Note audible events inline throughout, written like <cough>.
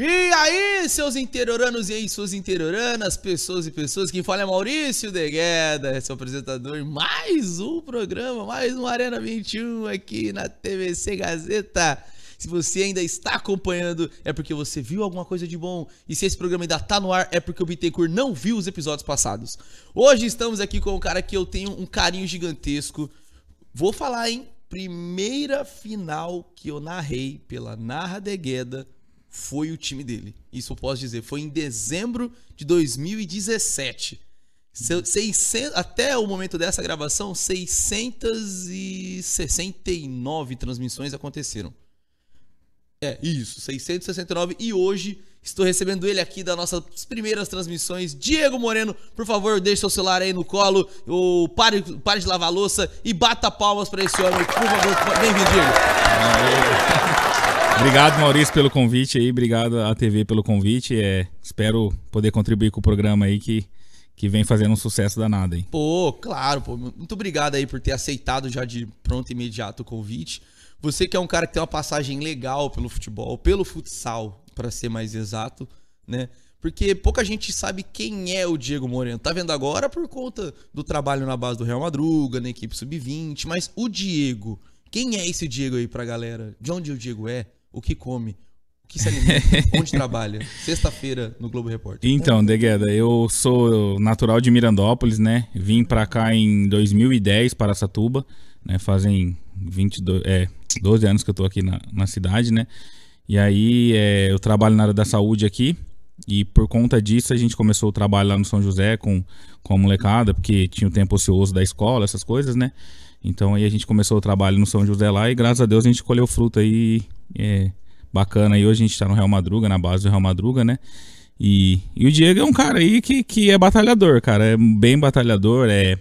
E aí, seus interioranos e aí, suas interioranas, pessoas e pessoas, quem fala é Maurício Degueda, seu apresentador, mais um programa, mais uma Arena 21 aqui na TVC Gazeta. Se você ainda está acompanhando, é porque você viu alguma coisa de bom. E se esse programa ainda está no ar, é porque o Bittencourt não viu os episódios passados. Hoje estamos aqui com um cara que eu tenho um carinho gigantesco. Vou falar, hein? Primeira final que eu narrei pela Narra de Gueda foi o time dele. Isso eu posso dizer. Foi em dezembro de 2017. até o momento dessa gravação, 669 transmissões aconteceram. É, isso, 669. E hoje estou recebendo ele aqui das nossas primeiras transmissões. Diego Moreno, por favor, deixe seu celular aí no colo, ou pare, pare de lavar louça e bata palmas para esse homem. Por favor, bem-vindo, Diego. Obrigado, Maurício, pelo convite aí. Obrigado à TV pelo convite. É, espero poder contribuir com o programa aí que que vem fazendo um sucesso danado, hein? Pô, claro, pô. Muito obrigado aí por ter aceitado já de pronto e imediato o convite. Você que é um cara que tem uma passagem legal pelo futebol, pelo futsal, para ser mais exato, né? Porque pouca gente sabe quem é o Diego Moreno. Tá vendo agora por conta do trabalho na base do Real Madruga, na equipe sub-20, mas o Diego, quem é esse Diego aí pra galera? De onde o Diego é? O que come? O que se alimenta? <laughs> onde trabalha? Sexta-feira no Globo Repórter. Então, Degueda, eu sou natural de Mirandópolis, né? Vim pra cá em 2010 para Satuba, né? Fazem 22, é, 12 anos que eu tô aqui na, na cidade, né? E aí é, eu trabalho na área da saúde aqui. E por conta disso a gente começou o trabalho lá no São José com, com a molecada, porque tinha o tempo ocioso da escola, essas coisas, né? Então aí a gente começou o trabalho no São José lá e graças a Deus a gente colheu fruto aí é, bacana. E hoje a gente tá no Real Madruga, na base do Real Madruga, né? E, e o Diego é um cara aí que, que é batalhador, cara. É bem batalhador, é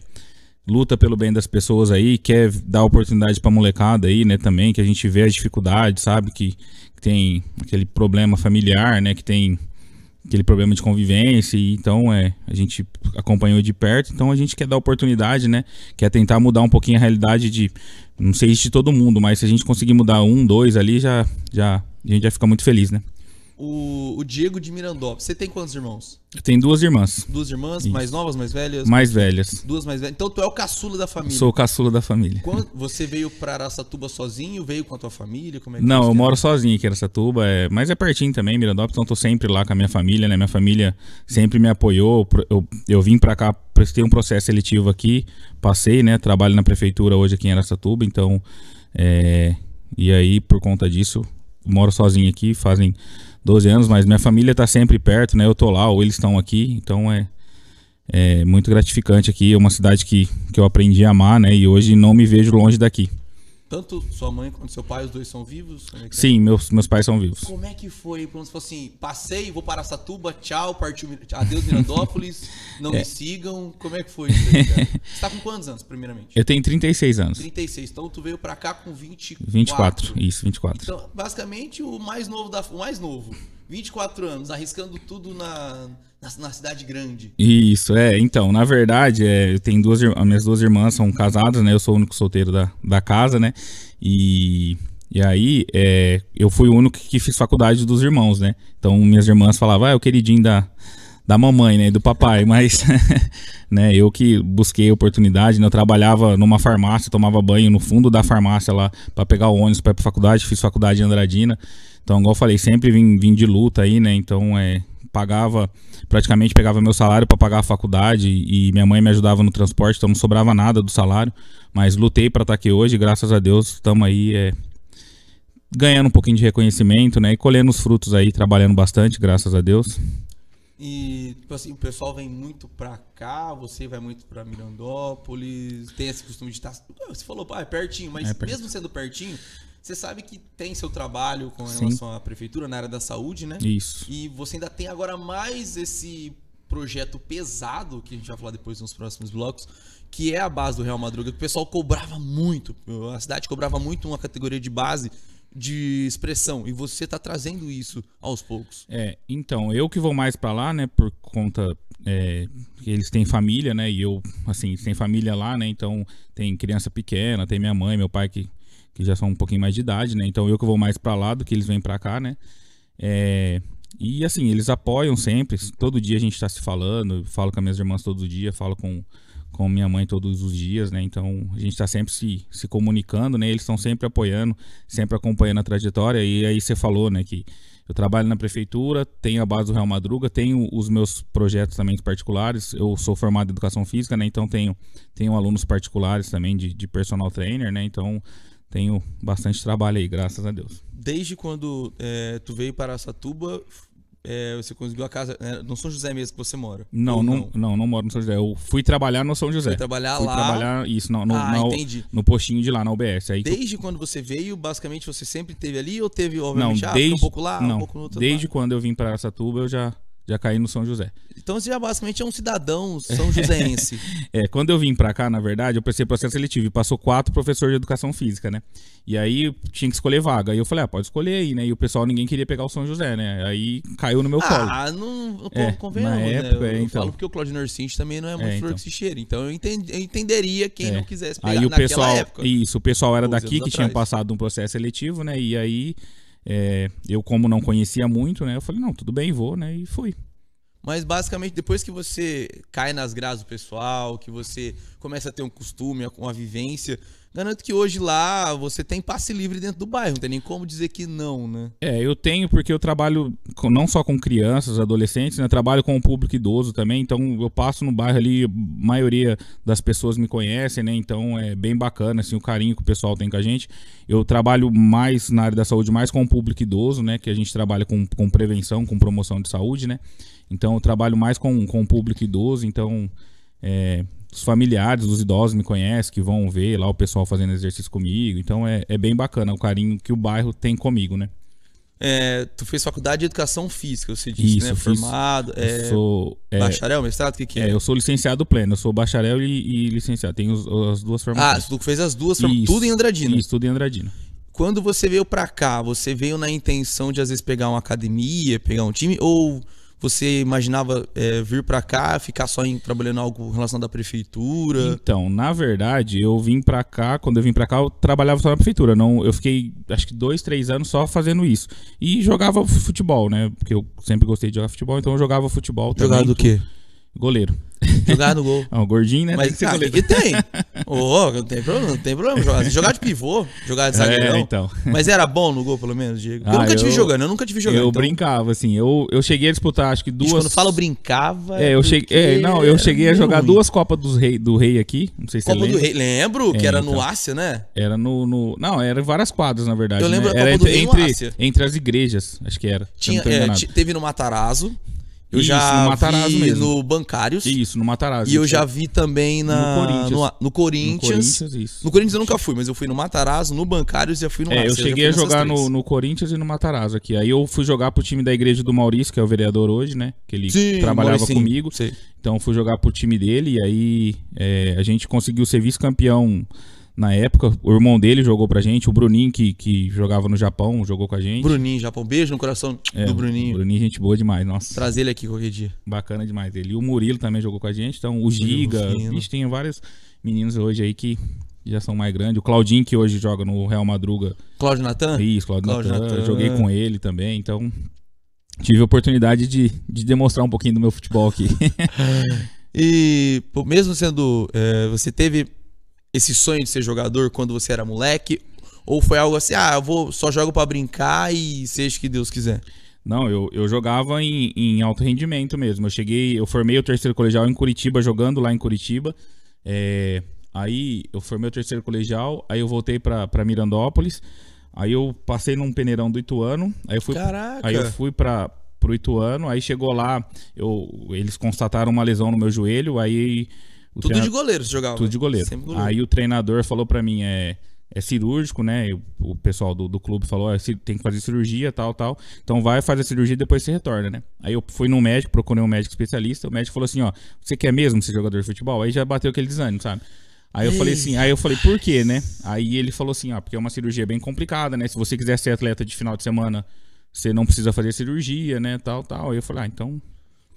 luta pelo bem das pessoas aí, quer dar oportunidade pra molecada aí, né, também, que a gente vê as dificuldades, sabe, que, que tem aquele problema familiar, né, que tem aquele problema de convivência, e, então é, a gente acompanhou de perto, então a gente quer dar oportunidade, né, quer tentar mudar um pouquinho a realidade de, não sei de todo mundo, mas se a gente conseguir mudar um, dois ali, já, já, a gente já fica muito feliz, né o, o Diego de Mirandó. Você tem quantos irmãos? Eu tenho duas irmãs. Duas irmãs, Isso. mais novas, mais velhas? Mais velhas. Duas mais velhas. Então tu é o caçula da família. Sou o caçula da família. Quando, você veio pra Aracatuba sozinho? Veio com a tua família? Como é Não, eu moro sozinho aqui em Aracatuba, é, mas é pertinho também, Mirandópolis, então tô sempre lá com a minha família, né? Minha família sempre me apoiou. Eu, eu vim pra cá, prestei um processo seletivo aqui, passei, né? Trabalho na prefeitura hoje aqui em Aracatuba, então. É, e aí, por conta disso, moro sozinho aqui, fazem 12 anos, mas minha família está sempre perto, né? Eu tô lá ou eles estão aqui, então é, é muito gratificante aqui. É uma cidade que, que eu aprendi a amar, né? E hoje não me vejo longe daqui. Tanto sua mãe quanto seu pai, os dois são vivos? É, é Sim, é? meus, meus pais são vivos. Como é que foi? Pronto, você falou assim, passei, vou para Satuba, tchau, partiu, adeus Mirandópolis, <laughs> não é. me sigam. Como é que foi isso aí, cara? <laughs> Você está com quantos anos, primeiramente? Eu tenho 36 anos. 36, então tu veio para cá com 24. 24, isso, 24. Então, basicamente, o mais novo, da, o mais novo 24 anos, arriscando tudo na, na, na, cidade grande. Isso, é. Então, na verdade, é, tem duas as minhas duas irmãs são casadas, né? Eu sou o único solteiro da, da casa, né? E, e aí, é, eu fui o único que fiz faculdade dos irmãos, né? Então, minhas irmãs falavam, ah, é o queridinho da, da mamãe, né, do papai, <laughs> mas <laughs> né, eu que busquei a oportunidade, né, eu trabalhava numa farmácia, tomava banho no fundo da farmácia lá para pegar o ônibus para ir para faculdade, fiz faculdade em Andradina. Então, igual eu falei, sempre vim, vim de luta aí, né? Então, é, pagava, praticamente pegava meu salário para pagar a faculdade e minha mãe me ajudava no transporte, então não sobrava nada do salário, mas lutei para estar tá aqui hoje, graças a Deus, estamos aí é, ganhando um pouquinho de reconhecimento, né? E colhendo os frutos aí, trabalhando bastante, graças a Deus. E, tipo assim, o pessoal vem muito pra cá, você vai muito pra Mirandópolis, tem esse costume de estar. Tá, você falou, ah, é pertinho, mas é pertinho. mesmo sendo pertinho, você sabe que tem seu trabalho com relação Sim. à prefeitura na área da saúde, né? Isso. E você ainda tem agora mais esse projeto pesado, que a gente vai falar depois nos próximos blocos, que é a base do Real Madruga, que o pessoal cobrava muito. A cidade cobrava muito uma categoria de base de expressão e você está trazendo isso aos poucos. É, então eu que vou mais para lá, né, por conta é, eles têm família, né, e eu assim tem família lá, né, então tem criança pequena, tem minha mãe, meu pai que que já são um pouquinho mais de idade, né? Então eu que vou mais para lá do que eles vêm para cá, né? É, e assim, eles apoiam sempre, todo dia a gente está se falando, falo com as minhas irmãs todo dia, falo com, com minha mãe todos os dias, né? Então a gente está sempre se, se comunicando, né? Eles estão sempre apoiando, sempre acompanhando a trajetória. E aí você falou, né, que eu trabalho na prefeitura, tenho a base do Real Madruga, tenho os meus projetos também particulares. Eu sou formado em educação física, né? Então tenho, tenho alunos particulares também de, de personal trainer, né? Então tenho bastante trabalho aí, graças a Deus. Desde quando é, tu veio para Satuba, é, você conseguiu a casa é, no São José mesmo que você mora? Não, não, não, não, não, moro no São José. Eu fui trabalhar no São José. Fui trabalhar fui lá. trabalhar isso no, no, ah, na, no postinho de lá na UBS. Aí desde eu... quando você veio, basicamente você sempre teve ali ou teve obviamente, não, ah, desde, ah, um pouco lá, não, um pouco no outro Desde lado. quando eu vim para Satuba, eu já já caí no São José. Então você já basicamente é um cidadão são joséense. <laughs> é, quando eu vim para cá, na verdade, eu prestei processo seletivo e passou quatro professores de educação física, né? E aí tinha que escolher vaga. Aí eu falei, ah, pode escolher aí, né? E o pessoal, ninguém queria pegar o São José, né? Aí caiu no meu ah, colo. Ah, não, é, convenhamos, na né? Época, eu, eu é, então. falo porque o Claudio Norcint também não é muito é, então. que se cheira. Então eu, entendi, eu entenderia quem é. não quisesse pegar aí o pessoal, época. Isso, o pessoal era daqui que atrás. tinha passado um processo seletivo, né? E aí é, eu, como não conhecia muito, né? Eu falei, não, tudo bem, vou, né? E fui. Mas basicamente, depois que você cai nas graças do pessoal, que você começa a ter um costume, uma vivência, Garanto que hoje lá você tem passe livre dentro do bairro, não tem nem como dizer que não, né? É, eu tenho porque eu trabalho com, não só com crianças, adolescentes, né? Trabalho com o público idoso também, então eu passo no bairro ali, a maioria das pessoas me conhecem, né? Então é bem bacana, assim, o carinho que o pessoal tem com a gente. Eu trabalho mais na área da saúde, mais com o público idoso, né? Que a gente trabalha com, com prevenção, com promoção de saúde, né? Então eu trabalho mais com, com o público idoso, então... É, os familiares dos idosos me conhecem, que vão ver lá o pessoal fazendo exercício comigo. Então é, é bem bacana o carinho que o bairro tem comigo, né? É, tu fez faculdade de educação física, você disse, Isso, né? Formado. É, sou, é, bacharel, mestrado? O que, que é? é? eu sou licenciado pleno, eu sou bacharel e, e licenciado. Tenho os, as duas ah, formações. Ah, tu fez as duas formações. Tudo em Andradina. Isso, tudo em Andradina. Quando você veio pra cá, você veio na intenção de às vezes pegar uma academia, pegar um time, ou você imaginava é, vir para cá, ficar só em, trabalhando algo relacionado à prefeitura? Então, na verdade, eu vim para cá, quando eu vim para cá, eu trabalhava só na prefeitura. Não, eu fiquei, acho que dois, três anos só fazendo isso. E jogava futebol, né? Porque eu sempre gostei de jogar futebol, então eu jogava futebol Jogava do quê? Goleiro. Jogar no gol. <laughs> Não, gordinho, né? Mas tem que, ah, que tem. Oh, <laughs> não tem problema, não tem problema jogar. Jogar de pivô, jogar de é, zagueirão. É, então. <laughs> Mas era bom no gol, pelo menos, Diego. Ah, eu nunca eu, te vi jogando, eu nunca te vi jogando. Eu então. brincava, assim. Eu, eu cheguei a disputar, acho que duas. Gente, quando falo brincava. É, eu é cheguei. É, não, eu cheguei a jogar ruim. duas Copas do Rei, do Rei aqui. Não sei se Copa você lembra. do Rei, lembro, é, que era então. no Ásia, né? Era no, no. Não, era várias quadras, na verdade. Eu lembro né? da Copa era do entre, Rei no Ásia. Entre as igrejas, acho que era. Tinha, é, teve no Matarazzo. Eu Isso, já no Matarazzo vi mesmo. no Bancários. Isso, no Matarazzo. E eu já é. vi também na, no Corinthians. No, no Corinthians. No Corinthians, isso. No Corinthians eu nunca fui, mas eu fui no Matarazzo, no Bancários e eu fui no É, eu cheguei eu a jogar no, no, Corinthians e no Matarazzo aqui. Aí eu fui jogar pro time da igreja do Maurício, que é o vereador hoje, né? Que ele sim, trabalhava Maurício, comigo. Sim. Então fui jogar pro time dele e aí é, a gente conseguiu ser vice-campeão na época. O irmão dele jogou pra gente, o Bruninho, que, que jogava no Japão, jogou com a gente. Bruninho, Japão. Beijo no coração é, do Bruninho. Bruninho, gente boa demais, nossa. Trazer ele aqui qualquer dia. Bacana demais ele. E o Murilo também jogou com a gente. Então, o Giga. A gente tem vários meninos hoje aí que já são mais grandes. O Claudinho, que hoje joga no Real Madruga. Cláudio Natan? Isso, Cláudio, Cláudio Natan. Natan. Joguei com ele também, então tive a oportunidade de, de demonstrar um pouquinho do meu futebol aqui. <laughs> e mesmo sendo. É, você teve esse sonho de ser jogador quando você era moleque? Ou foi algo assim, ah, eu vou, só jogo para brincar e seja o que Deus quiser? Não, eu, eu jogava em, em, alto rendimento mesmo. Eu cheguei, eu formei o terceiro colegial em Curitiba, jogando lá em Curitiba. É, aí eu formei o terceiro colegial, aí eu voltei para Mirandópolis. Aí eu passei num peneirão do Ituano. Aí eu fui, Caraca. Aí eu fui para pro Ituano. Aí chegou lá, eu, eles constataram uma lesão no meu joelho. Aí o tudo de goleiro se jogava. Tudo de goleiro. goleiro. Aí o treinador falou para mim, é, é cirúrgico, né? O pessoal do, do clube falou, é, tem que fazer cirurgia, tal, tal. Então vai fazer a cirurgia e depois você retorna, né? Aí eu fui no médico, procurei um médico especialista, o médico falou assim, ó, você quer mesmo ser jogador de futebol? Aí já bateu aquele desânimo, sabe? Aí eu Ei. falei assim, aí eu falei, por quê, né? Aí ele falou assim, ó, porque é uma cirurgia bem complicada, né? Se você quiser ser atleta de final de semana, você não precisa fazer cirurgia, né? Tal, tal. Aí eu falei, ah, então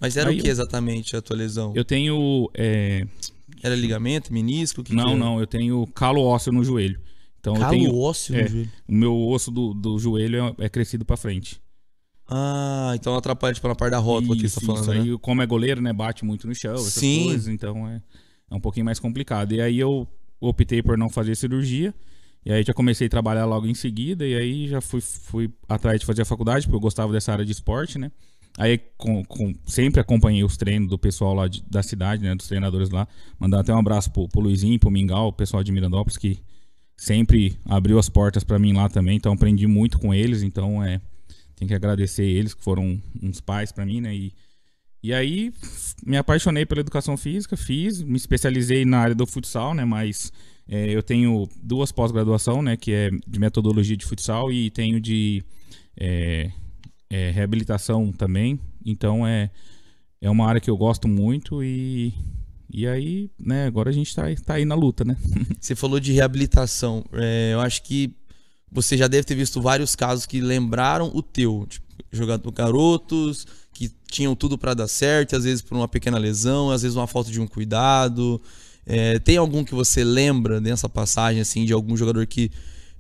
mas era Aí o que exatamente a tua lesão? Eu tenho. É... Era ligamento, menisco? Que não, que não. Eu tenho calo ósseo no joelho. Então, calo tenho, ósseo é, no joelho? O meu osso do, do joelho é, é crescido para frente. Ah, então atrapalha tipo, na parte da rótula isso, que você tá falando. Isso né? aí, como é goleiro, né? Bate muito no chão, essas Sim. coisas, então é, é um pouquinho mais complicado. E aí eu optei por não fazer cirurgia. E aí já comecei a trabalhar logo em seguida. E aí já fui, fui atrás de fazer a faculdade, porque eu gostava dessa área de esporte, né? Aí com, com, sempre acompanhei os treinos do pessoal lá de, da cidade, né? Dos treinadores lá. Mandar até um abraço pro, pro Luizinho, pro Mingau, o pessoal de Mirandópolis que sempre abriu as portas para mim lá também. Então aprendi muito com eles. Então é, tem que agradecer eles que foram uns pais para mim, né? E, e aí me apaixonei pela educação física, fiz, me especializei na área do futsal, né? Mas é, eu tenho duas pós-graduação, né? Que é de metodologia de futsal e tenho de é, é, reabilitação também. Então é, é uma área que eu gosto muito e, e aí, né, agora a gente está tá aí na luta, né? <laughs> Você falou de reabilitação. É, eu acho que você já deve ter visto vários casos que lembraram o teu. Tipo, jogador garotos que tinham tudo para dar certo, às vezes por uma pequena lesão, às vezes uma falta de um cuidado. É, tem algum que você lembra nessa passagem, assim, de algum jogador que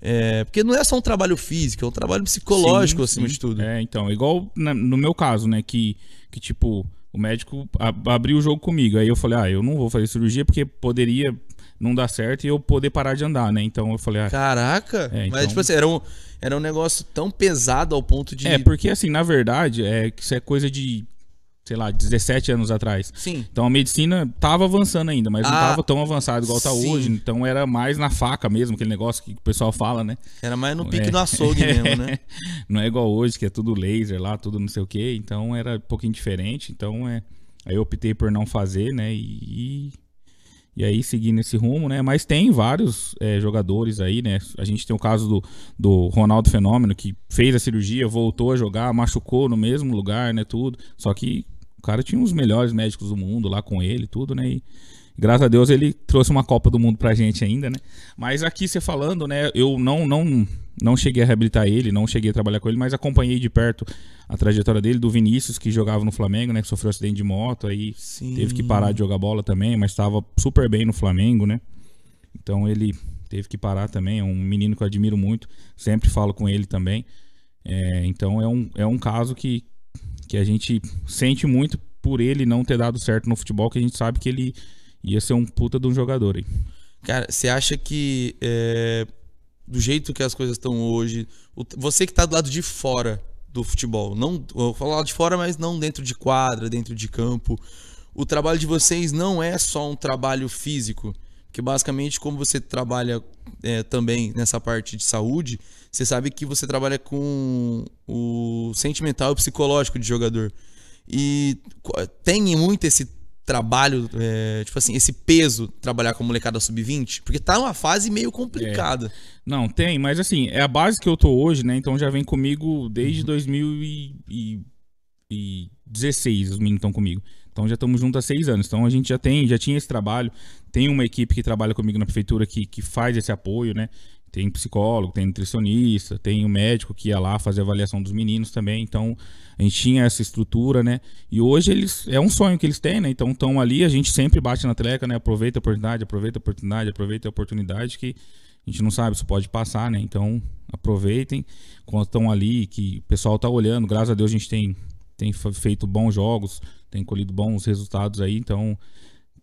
é, porque não é só um trabalho físico, é um trabalho psicológico, sim, acima sim. de tudo. É, então, igual né, no meu caso, né? Que, que tipo, o médico abriu o jogo comigo. Aí eu falei, ah, eu não vou fazer cirurgia porque poderia não dar certo e eu poder parar de andar, né? Então eu falei, ah. Caraca! É, então... Mas, tipo assim, era um, era um negócio tão pesado ao ponto de. É, porque assim, na verdade, é que isso é coisa de sei lá, 17 anos atrás. Sim. Então a medicina estava avançando ainda, mas ah, não estava tão avançada igual está hoje. Então era mais na faca mesmo, aquele negócio que o pessoal fala, né? Era mais no pique é. do açougue mesmo, né? <laughs> não é igual hoje, que é tudo laser lá, tudo não sei o quê. Então era um pouquinho diferente. Então é. Aí eu optei por não fazer, né? E. E aí seguindo esse rumo, né? Mas tem vários é, jogadores aí, né? A gente tem o caso do, do Ronaldo Fenômeno, que fez a cirurgia, voltou a jogar, machucou no mesmo lugar, né? Tudo. Só que o cara tinha os melhores médicos do mundo lá com ele, tudo, né? E graças a Deus ele trouxe uma Copa do Mundo pra gente ainda, né? Mas aqui você falando, né, eu não não não cheguei a reabilitar ele, não cheguei a trabalhar com ele, mas acompanhei de perto a trajetória dele, do Vinícius, que jogava no Flamengo, né? Que sofreu acidente de moto, aí Sim. teve que parar de jogar bola também, mas estava super bem no Flamengo, né? Então ele teve que parar também, é um menino que eu admiro muito, sempre falo com ele também. É, então é um, é um caso que, que a gente sente muito por ele não ter dado certo no futebol, que a gente sabe que ele ia ser um puta de um jogador aí. Cara, você acha que é, do jeito que as coisas estão hoje, você que está do lado de fora do futebol, não, eu falo de fora, mas não dentro de quadra, dentro de campo, o trabalho de vocês não é só um trabalho físico que basicamente como você trabalha é, também nessa parte de saúde, você sabe que você trabalha com o sentimental e psicológico de jogador. E tem muito esse trabalho, é, tipo assim, esse peso trabalhar com a molecada sub-20? Porque tá uma fase meio complicada. É. Não, tem, mas assim, é a base que eu tô hoje, né? Então já vem comigo desde uhum. 2016, os meninos estão comigo. Então já estamos juntos há seis anos. Então a gente já tem, já tinha esse trabalho. Tem uma equipe que trabalha comigo na prefeitura que, que faz esse apoio, né? Tem psicólogo, tem nutricionista, tem um médico que ia lá fazer avaliação dos meninos também. Então, a gente tinha essa estrutura, né? E hoje eles é um sonho que eles têm, né? Então, estão ali, a gente sempre bate na treca, né? Aproveita a oportunidade, aproveita a oportunidade, aproveita a oportunidade que a gente não sabe, isso pode passar, né? Então, aproveitem quando estão ali, que o pessoal tá olhando. Graças a Deus a gente tem, tem feito bons jogos, tem colhido bons resultados aí. Então,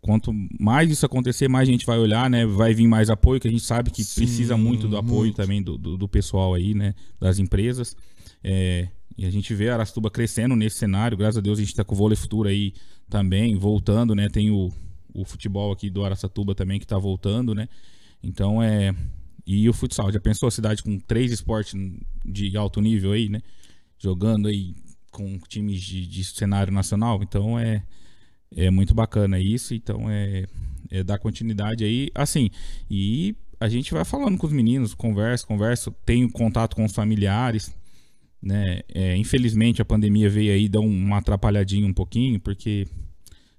quanto mais isso acontecer, mais a gente vai olhar, né? Vai vir mais apoio, que a gente sabe que Sim, precisa muito do apoio muito. também do, do, do, pessoal aí, né? Das empresas. É, e a gente vê a Arastuba crescendo nesse cenário. Graças a Deus a gente está com o vôlei futuro aí também, voltando, né? Tem o, o futebol aqui do Aracatuba também que está voltando, né? Então é. E o futsal, já pensou a cidade com três esportes de alto nível aí, né? Jogando aí com times de, de cenário nacional. Então é é muito bacana isso, então é, é dar continuidade aí, assim, e a gente vai falando com os meninos, conversa, conversa, tenho contato com os familiares, né? É, infelizmente a pandemia veio aí dar uma atrapalhadinha um pouquinho, porque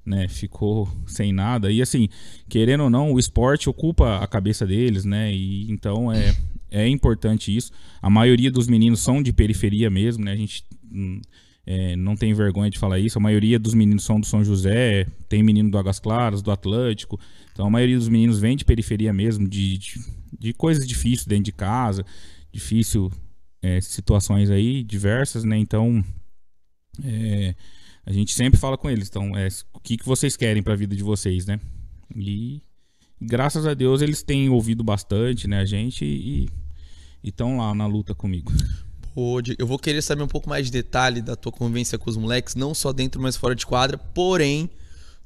né, ficou sem nada. E assim, querendo ou não, o esporte ocupa a cabeça deles, né? E então é, é importante isso. A maioria dos meninos são de periferia mesmo, né? A gente hum, é, não tem vergonha de falar isso. A maioria dos meninos são do São José, tem menino do Águas Claras, do Atlântico. Então a maioria dos meninos vem de periferia mesmo, de, de, de coisas difíceis dentro de casa, difícil é, situações aí diversas, né? Então é, a gente sempre fala com eles. Então, é, o que, que vocês querem para a vida de vocês, né? E graças a Deus eles têm ouvido bastante, né? A gente e estão lá na luta comigo. Eu vou querer saber um pouco mais de detalhe da tua convivência com os moleques, não só dentro, mas fora de quadra. Porém,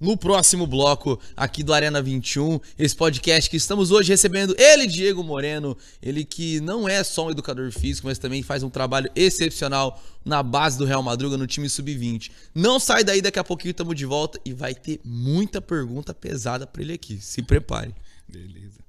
no próximo bloco aqui do Arena 21, esse podcast que estamos hoje recebendo ele, Diego Moreno, ele que não é só um educador físico, mas também faz um trabalho excepcional na base do Real Madruga, no time sub-20. Não sai daí, daqui a pouquinho estamos de volta e vai ter muita pergunta pesada para ele aqui. Se prepare. Beleza.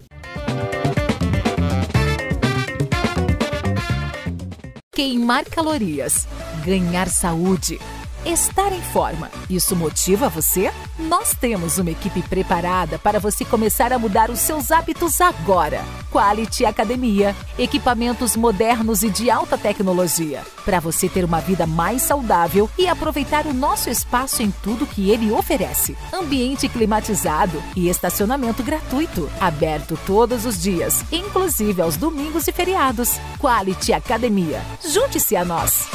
queimar calorias, ganhar saúde Estar em forma, isso motiva você? Nós temos uma equipe preparada para você começar a mudar os seus hábitos agora. Quality Academia, equipamentos modernos e de alta tecnologia, para você ter uma vida mais saudável e aproveitar o nosso espaço em tudo que ele oferece. Ambiente climatizado e estacionamento gratuito, aberto todos os dias, inclusive aos domingos e feriados. Quality Academia, junte-se a nós.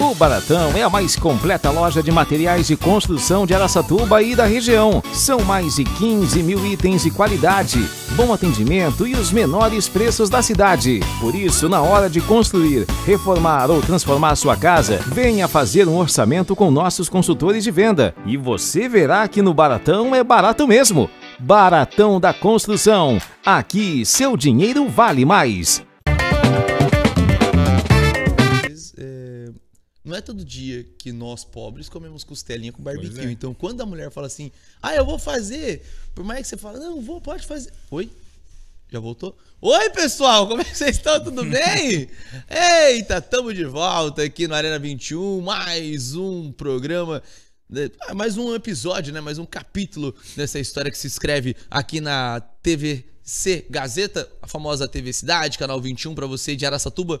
O Baratão é a mais completa loja de materiais de construção de Araçatuba e da região. São mais de 15 mil itens de qualidade, bom atendimento e os menores preços da cidade. Por isso, na hora de construir, reformar ou transformar sua casa, venha fazer um orçamento com nossos consultores de venda e você verá que no Baratão é barato mesmo. Baratão da Construção. Aqui seu dinheiro vale mais. Não é todo dia que nós pobres comemos costelinha com barbecue. É. Então, quando a mulher fala assim, ah, eu vou fazer, por mais que você fala, não, vou, pode fazer. Oi? Já voltou? Oi, pessoal, como é que vocês estão? Tudo <laughs> bem? Eita, tamo de volta aqui no Arena 21, mais um programa ah, mais um episódio, né? Mais um capítulo dessa história que se escreve aqui na TVC Gazeta, a famosa TV Cidade, canal 21 para você de Araçatuba,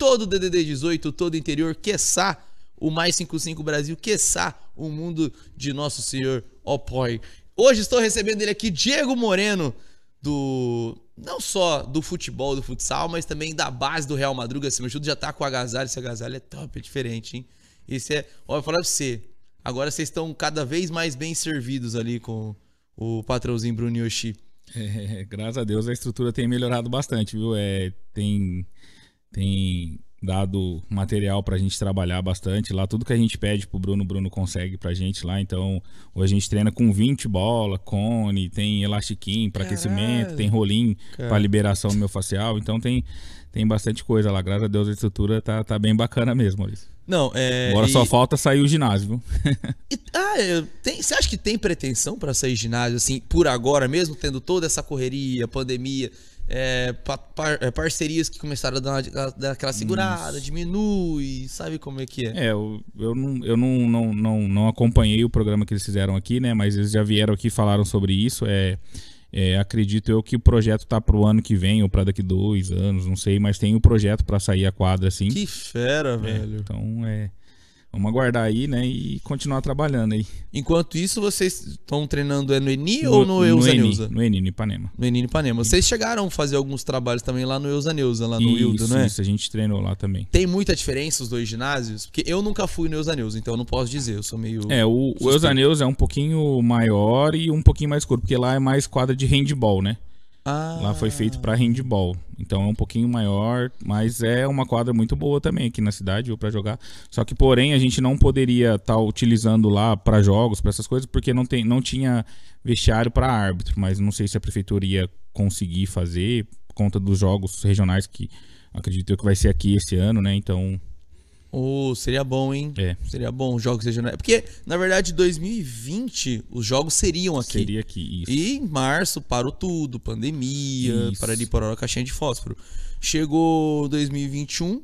todo DDD 18, todo interior, queçar o Mais 55 Brasil, queçar o mundo de nosso senhor Opoy. Hoje estou recebendo ele aqui, Diego Moreno, do não só do futebol, do futsal, mas também da base do Real Madruga. Acima de já tá com o agasalho. Esse agasalho é top, é diferente, hein? Isso é. Olha, falar pra você. Agora vocês estão cada vez mais bem servidos ali com o patrãozinho Bruno Yoshi. <laughs> É, graças a Deus a estrutura tem melhorado bastante, viu? É, tem tem dado material para a gente trabalhar bastante lá. Tudo que a gente pede pro Bruno, o Bruno consegue pra gente lá. Então, hoje a gente treina com 20 bola, cone, tem elastiquinho para aquecimento, tem rolinho para liberação miofascial. Então, tem, tem bastante coisa lá. Graças a Deus a estrutura tá, tá bem bacana mesmo, Maurício. Não, é. Agora e... só falta sair o ginásio, viu? e, ah, tem, você acha que tem pretensão para sair ginásio, assim, por agora, mesmo tendo toda essa correria, pandemia? é, par, é, parcerias que começaram a dar, a, dar aquela segurada, Nossa. diminui, sabe como é que é? É, eu, eu, não, eu não, não, não, não acompanhei o programa que eles fizeram aqui, né? Mas eles já vieram aqui e falaram sobre isso. É, é, acredito eu que o projeto tá pro ano que vem ou para daqui dois anos, não sei, mas tem o um projeto para sair a quadra, assim. Que fera, é, velho. Então é. Vamos aguardar aí, né? E continuar trabalhando aí. Enquanto isso, vocês estão treinando é no Eni no, ou no Eusaneusa? no Eni, no Ipanema. No Eni, no Ipanema. Vocês chegaram a fazer alguns trabalhos também lá no Eusaneusa, lá no isso, Wildo, né? Isso, a gente treinou lá também. Tem muita diferença os dois ginásios? Porque eu nunca fui no Eusaneusa, então eu não posso dizer, eu sou meio... É, o, suspeito. o é um pouquinho maior e um pouquinho mais curto, porque lá é mais quadra de handball, né? Ah. Lá foi ah. feito para handball. Então é um pouquinho maior, mas é uma quadra muito boa também aqui na cidade ou para jogar. Só que porém a gente não poderia estar tá utilizando lá para jogos, para essas coisas, porque não tem, não tinha vestiário para árbitro, mas não sei se a prefeitura conseguir fazer por conta dos jogos regionais que acredito eu que vai ser aqui esse ano, né? Então Oh, seria bom, hein? É. Seria bom os jogos regionais. Porque, na verdade, 2020 os jogos seriam aqui. Seria aqui, isso. E em março parou tudo, pandemia, para ali por hora caixinha de fósforo. Chegou 2021.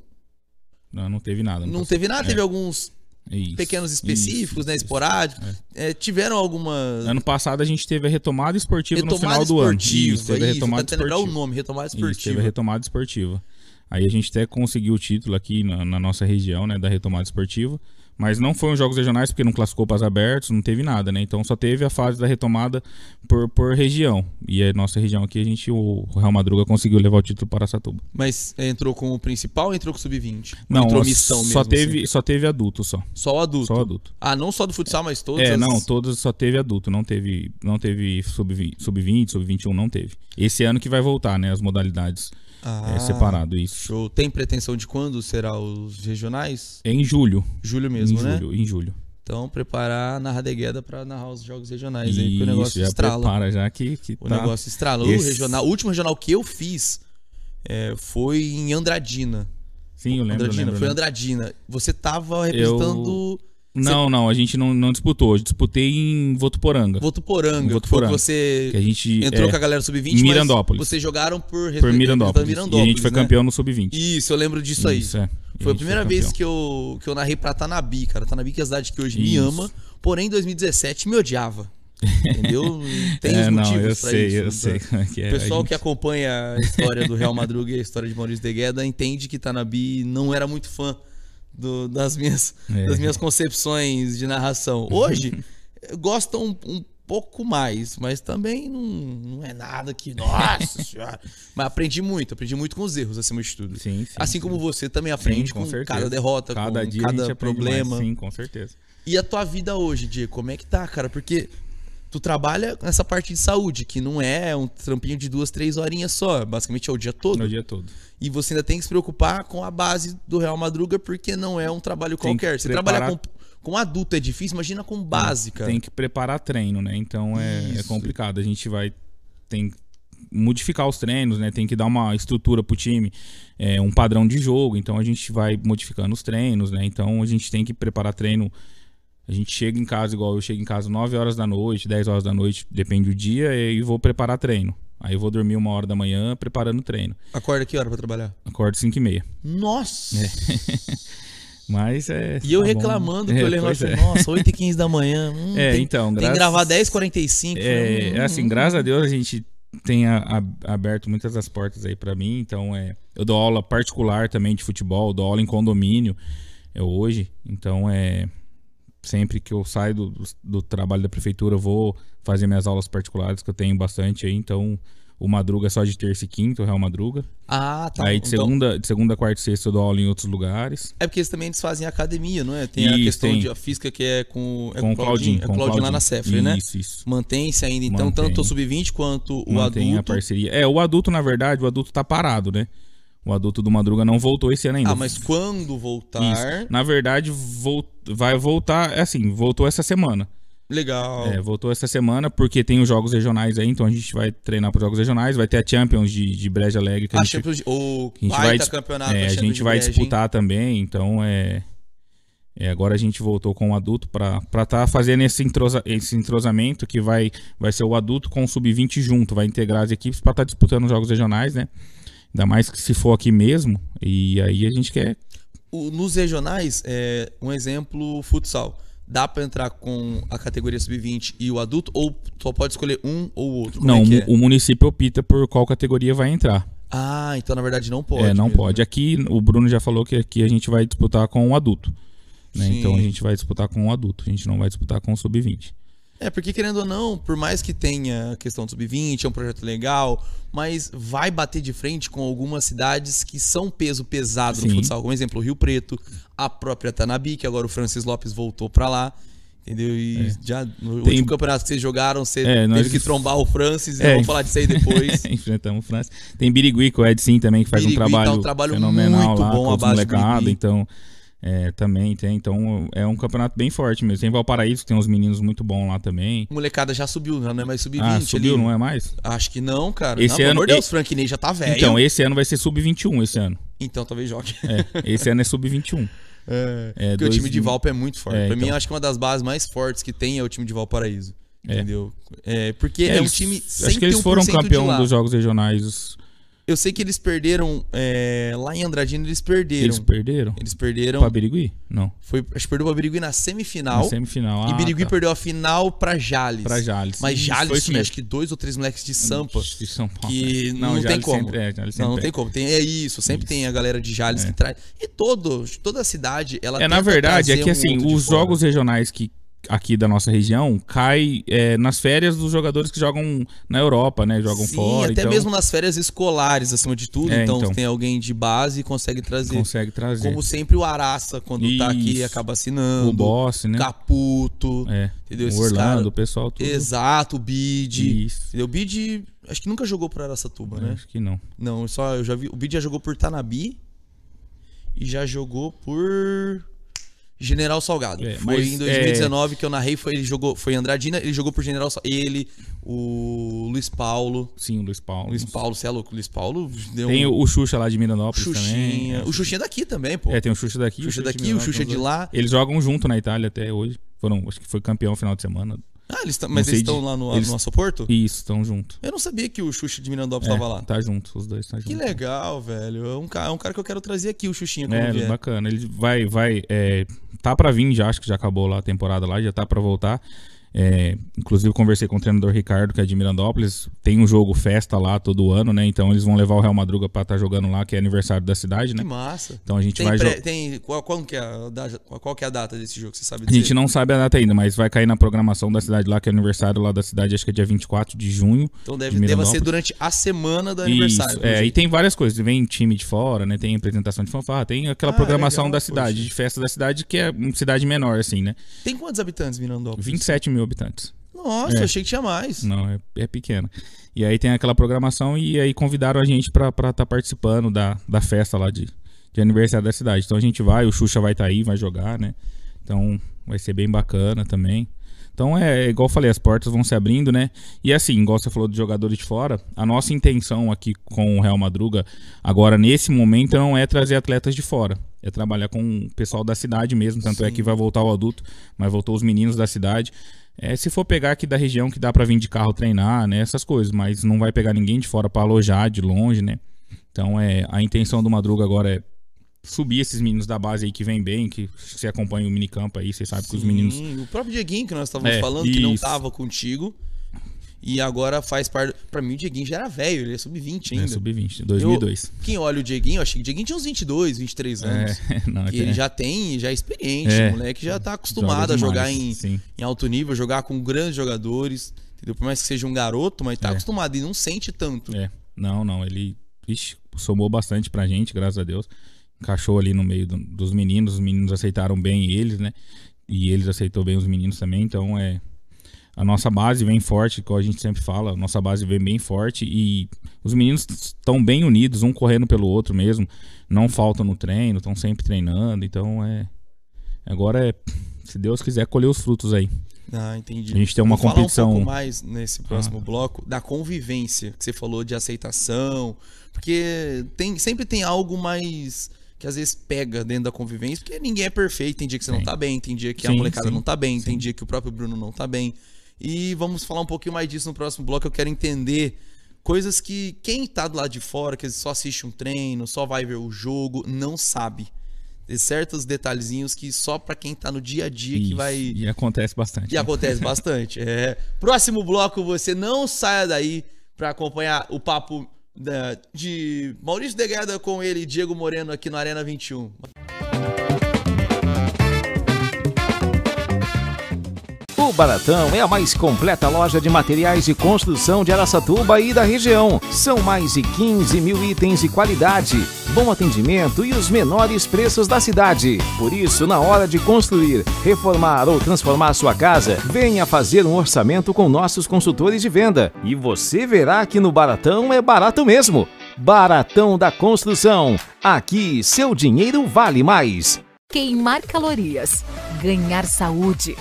Não, não teve nada. Não, não teve nada, é. teve alguns é isso, pequenos específicos, né, isso, né? Esporádicos. É. É, tiveram algumas. Ano passado a gente teve a retomada esportiva retomada no final do ano. Isso, teve a tá retomada isso, esportiva. lembrar o nome, retomada esportiva. Isso, teve a retomada esportiva. Aí a gente até conseguiu o título aqui na, na nossa região, né, da retomada esportiva. Mas não foi os jogos regionais porque não classificou para os abertos, não teve nada, né? Então só teve a fase da retomada por, por região. E a nossa região aqui, a gente, o Real Madruga conseguiu levar o título para Satuba. Mas é, entrou com o principal ou entrou com o sub-20? Não, entrou missão só mesmo, assim. teve assim? Só teve adulto só. Só o adulto? Só o adulto. Ah, não só do futsal, mas todos? É, as... não, todos só teve adulto, não teve, não teve sub-20, sub-21, sub não teve. Esse ano que vai voltar, né, as modalidades ah, é separado, isso. Show. Tem pretensão de quando será os regionais? em julho. Julho mesmo, em né? Julho, em julho. Então, preparar na Radegueda para narrar os jogos regionais isso, aí, porque o negócio já estrala. Prepara já que, que o tá... negócio estralou. Esse... O, regional, o último regional que eu fiz é, foi em Andradina. Sim, eu lembro. Andradina, lembro, foi Andradina. Você tava representando. Eu não, você... não, a gente não, não disputou. Eu disputei em Votuporanga. Votuporanga. Votuporanga. Foi que você que a gente, entrou é, com a galera sub-20, Mirandópolis. vocês jogaram por, por Mirandópolis. Então é Mirandópolis. E a gente foi né? campeão no sub-20. Isso, eu lembro disso aí. Isso, é. Foi a, primeira foi vez que eu, que eu narrei pra Tanabi, cara. Tanabi que é a cidade que hoje isso. me ama, porém em 2017 me odiava. Entendeu? <laughs> Tem é, os não, motivos eu pra sei, isso. Eu então. sei é, é. O pessoal gente... que acompanha a história do Real Madruga e a história de Maurício de Gueda entende que Tanabi não era muito fã do, das, minhas, é. das minhas concepções de narração. Hoje, gostam um, um, pouco mais, mas também não, não é nada que. Nossa <laughs> senhora! Mas aprendi muito, aprendi muito com os erros acima de tudo. Sim, sim, assim sim. como você também aprende com, com cada derrota, cada com dia cada problema. Mais, sim, com certeza. E a tua vida hoje, Diego, como é que tá, cara? Porque tu trabalha nessa parte de saúde, que não é um trampinho de duas, três horinhas só. Basicamente é o dia todo. É o dia todo. E você ainda tem que se preocupar com a base do Real Madruga, porque não é um trabalho qualquer. qualquer. Você trabalha trabalhar com, com adulto é difícil, imagina com básica. Tem que preparar treino, né? Então é, é complicado. A gente vai. Tem modificar os treinos, né? Tem que dar uma estrutura pro time, é, um padrão de jogo. Então a gente vai modificando os treinos, né? Então a gente tem que preparar treino a gente chega em casa, igual eu chego em casa 9 horas da noite, 10 horas da noite, depende do dia, e vou preparar treino. Aí eu vou dormir uma hora da manhã preparando o treino. Acorda que hora para trabalhar? Acordo 5 e meia. Nossa! É. <laughs> Mas é. E eu tá reclamando bom. que eu lembro assim, é. é. nossa, 8 e 15 da manhã. <laughs> Hum, é, tem, então. Graças... Tem que gravar 10 45 É, né? hum, é assim, hum. graças a hum. Deus a gente tem a, a, aberto muitas das portas aí para mim. Então, é, eu dou aula particular também de futebol, dou aula em condomínio é hoje. Então, é sempre que eu saio do, do, trabalho da prefeitura, eu vou fazer minhas aulas particulares, que eu tenho bastante aí, então o Madruga é só de terça e quinta, o Real Madruga. Ah, tá. Aí de então... segunda, de segunda, quarta e sexta eu dou aula em outros lugares. É porque eles também eles fazem academia, não é? Tem isso, a questão tem. de a física que é com, é com, com o Claudinho. É com Claudinho lá na Cefre, né? Isso, isso. Mantém-se ainda, então, Mantém. tanto o sub-20 quanto o Mantém adulto. Mantém a parceria. É, o adulto, na verdade, o adulto tá parado, né? O adulto do Madruga não voltou esse ano ainda. Ah, mas quando voltar. Isso. Na verdade, vai voltar. É assim, voltou essa semana. Legal. É, voltou essa semana, porque tem os jogos regionais aí, então a gente vai treinar para os jogos regionais. Vai ter a Champions de, de Breja Alegre. Que a, a ah, gente, Champions. O a gente vai, campeonato. É, a gente vai Breja, disputar hein? também, então é, é. agora a gente voltou com o adulto para estar tá fazendo esse, entrosa, esse entrosamento que vai, vai ser o adulto com o sub-20 junto, vai integrar as equipes para estar tá disputando os jogos regionais, né? Ainda mais que se for aqui mesmo, e aí a gente quer. O, nos regionais, é, um exemplo, futsal. Dá para entrar com a categoria sub-20 e o adulto, ou só pode escolher um ou outro? Como não, é é? o município opta por qual categoria vai entrar. Ah, então na verdade não é, pode. É, não mesmo. pode. Né? Aqui, o Bruno já falou que aqui a gente vai disputar com o adulto. Né? Então a gente vai disputar com o adulto, a gente não vai disputar com o sub-20. É, porque querendo ou não, por mais que tenha a questão do Sub-20, é um projeto legal, mas vai bater de frente com algumas cidades que são peso pesado Sim. no futsal. Como exemplo, o Rio Preto, a própria Tanabi, que agora o Francis Lopes voltou para lá. Entendeu? E é. já no Tem... último campeonato que vocês jogaram, você é, nós... teve que <laughs> trombar o Francis, é, vamos falar disso aí depois. <laughs> Enfrentamos o Francis. Tem Birigui, com o Edson também, que faz Birigui tá um trabalho, tá um trabalho fenomenal muito lá, bom a base molecada, então é, também tem, então é um campeonato bem forte mesmo. Tem Valparaíso, que tem uns meninos muito bons lá também. Molecada já subiu, já não é mais sub-20. Ah, subiu, ali. não é mais? Acho que não, cara. Esse não, ano, amor de Deus, Frank Ney já tá velho. Então, esse ano vai ser sub-21 esse ano. Então talvez jogue. É, esse ano é sub-21. <laughs> É, é, porque dois... o time de Valpa é muito forte. É, pra então... mim, acho que uma das bases mais fortes que tem é o time de Valparaíso. É. Entendeu? É, porque é, é um time sem Acho que eles foram campeão dos jogos regionais eu sei que eles perderam. É, lá em Andradina, eles perderam. Eles perderam? Eles perderam. Pra Birigui? Não. Foi, acho que perdeu pra Birigui na semifinal. Na semifinal, ah, E Birigui tá. perdeu a final pra Jales. Pra Jales. Mas Jales tinha acho que dois ou três moleques de Sampa. De São Paulo. Que né? não, não tem como. É, não, não tem como. Tem, é isso, sempre isso. tem a galera de Jales é. que traz. E todo, toda a cidade, ela É, na verdade, é que um assim, os jogos regionais que, aqui da nossa região cai é, nas férias dos jogadores que jogam na Europa, né? Jogam Sim, fora. Até então... mesmo nas férias escolares, acima de tudo. É, então, então, tem alguém de base e consegue trazer. Consegue trazer. Como sempre o Araça, quando Isso. tá aqui, acaba assinando. O Boss, né? Caputo. É. Entendeu? O Esses Orlando, cara... o pessoal tudo. Exato, o Bid. Isso. O Bid, acho que nunca jogou por Araçatuba, é, né? Acho que não. Não, só eu já vi. O Bid já jogou por Tanabi e já jogou por. General Salgado. É, foi mas, em 2019 é... que eu narrei, foi, ele jogou, foi Andradina, ele jogou por General Salgado. Ele, o Luiz Paulo. Sim, o Luiz Paulo. Luiz Paulo, você é louco, Luiz Paulo deu Tem um... o Xuxa lá de Miranópolis Xuxinha. também. Né? O Xuxinha é daqui também, pô. É, tem o Xuxa daqui, Xuxa o Xuxa daqui, o Xuxa de lá. Eles jogam junto na Itália até hoje. Foram, acho que foi campeão no final de semana. Ah, eles tão, mas eles estão lá no, eles... no Açoporto? Isso, estão junto. Eu não sabia que o Xuxa de Mirandópolis estava é, lá. Tá junto, os dois tá junto. Que legal, velho. É um, cara, é um cara que eu quero trazer aqui, o Xuxinha. Como é, vier. É. bacana. Ele vai, vai. É, tá pra vir já, acho que já acabou lá a temporada lá, já tá pra voltar. É, inclusive, conversei com o treinador Ricardo, que é de Mirandópolis. Tem um jogo festa lá todo ano, né? Então, eles vão levar o Real Madruga pra estar tá jogando lá, que é aniversário da cidade, né? Que massa. Então, a gente tem vai. Pré, tem, qual, qual, que é a, qual que é a data desse jogo? Você sabe dizer? A gente não sabe a data ainda, mas vai cair na programação da cidade lá, que é aniversário lá da cidade, acho que é dia 24 de junho. Então, deve, de deve ser durante a semana do aniversário. Isso, é, e tem várias coisas. Vem time de fora, né? Tem apresentação de fanfarra, tem aquela ah, programação legal, da cidade, poxa. de festa da cidade, que é uma cidade menor, assim, né? Tem quantos habitantes, Mirandópolis? 27 mil habitantes. Nossa, é. achei que tinha mais. Não, é, é pequena. E aí tem aquela programação e aí convidaram a gente pra estar tá participando da, da festa lá de, de aniversário da cidade. Então a gente vai, o Xuxa vai estar tá aí, vai jogar, né? Então vai ser bem bacana também. Então é, é, igual eu falei, as portas vão se abrindo, né? E assim, igual você falou dos jogadores de fora, a nossa intenção aqui com o Real Madruga, agora nesse momento, não é trazer atletas de fora. É trabalhar com o pessoal da cidade mesmo. Tanto Sim. é que vai voltar o adulto, mas voltou os meninos da cidade. É, se for pegar aqui da região que dá para vir de carro treinar, né? Essas coisas, mas não vai pegar ninguém de fora para alojar de longe, né? Então é, a intenção do Madruga agora é subir esses meninos da base aí que vem bem, que você acompanha o minicampo aí, você sabe Sim, que os meninos. O próprio Dieguinho que nós estávamos é, falando, isso. que não estava contigo. E agora faz parte. Pra mim, o Dieguinho já era velho, ele é sub-20 é, ainda. É, sub-20, 2002. Eu, quem olha o Dieguinho, eu achei que o Dieguinho tinha uns 22, 23 é, anos. É, <laughs> não, que é. ele né? já tem, já é experiente, é, o moleque já tá acostumado a jogar em, em alto nível, jogar com grandes jogadores. Entendeu? Por mais que seja um garoto, mas tá é. acostumado e não sente tanto. É, não, não, ele ixi, somou bastante pra gente, graças a Deus. Encaixou ali no meio do, dos meninos, os meninos aceitaram bem eles, né? E eles aceitou bem os meninos também, então é a nossa base vem forte, como a gente sempre fala, a nossa base vem bem forte e os meninos estão bem unidos, um correndo pelo outro mesmo, não faltam no treino, estão sempre treinando, então é agora é, se Deus quiser, colher os frutos aí. Ah, entendi. A gente tem uma Vou competição. Falar um pouco mais nesse próximo ah. bloco da convivência, que você falou de aceitação, porque tem, sempre tem algo mais que às vezes pega dentro da convivência, porque ninguém é perfeito, tem dia que você sim. não tá bem, tem dia que sim, a molecada sim, não tá bem, tem dia que o próprio Bruno não tá bem. E vamos falar um pouquinho mais disso no próximo bloco. Eu quero entender coisas que quem está do lado de fora, que só assiste um treino, só vai ver o jogo, não sabe. Tem certos detalhezinhos que só para quem está no dia a dia Isso, que vai. E acontece bastante. E né? acontece <laughs> bastante. É. Próximo bloco, você não saia daí para acompanhar o papo da, de Maurício Degada com ele e Diego Moreno aqui na Arena 21. O Baratão é a mais completa loja de materiais de construção de Araçatuba e da região. São mais de 15 mil itens de qualidade, bom atendimento e os menores preços da cidade. Por isso, na hora de construir, reformar ou transformar sua casa, venha fazer um orçamento com nossos consultores de venda e você verá que no Baratão é barato mesmo. Baratão da Construção. Aqui seu dinheiro vale mais. Queimar calorias, ganhar saúde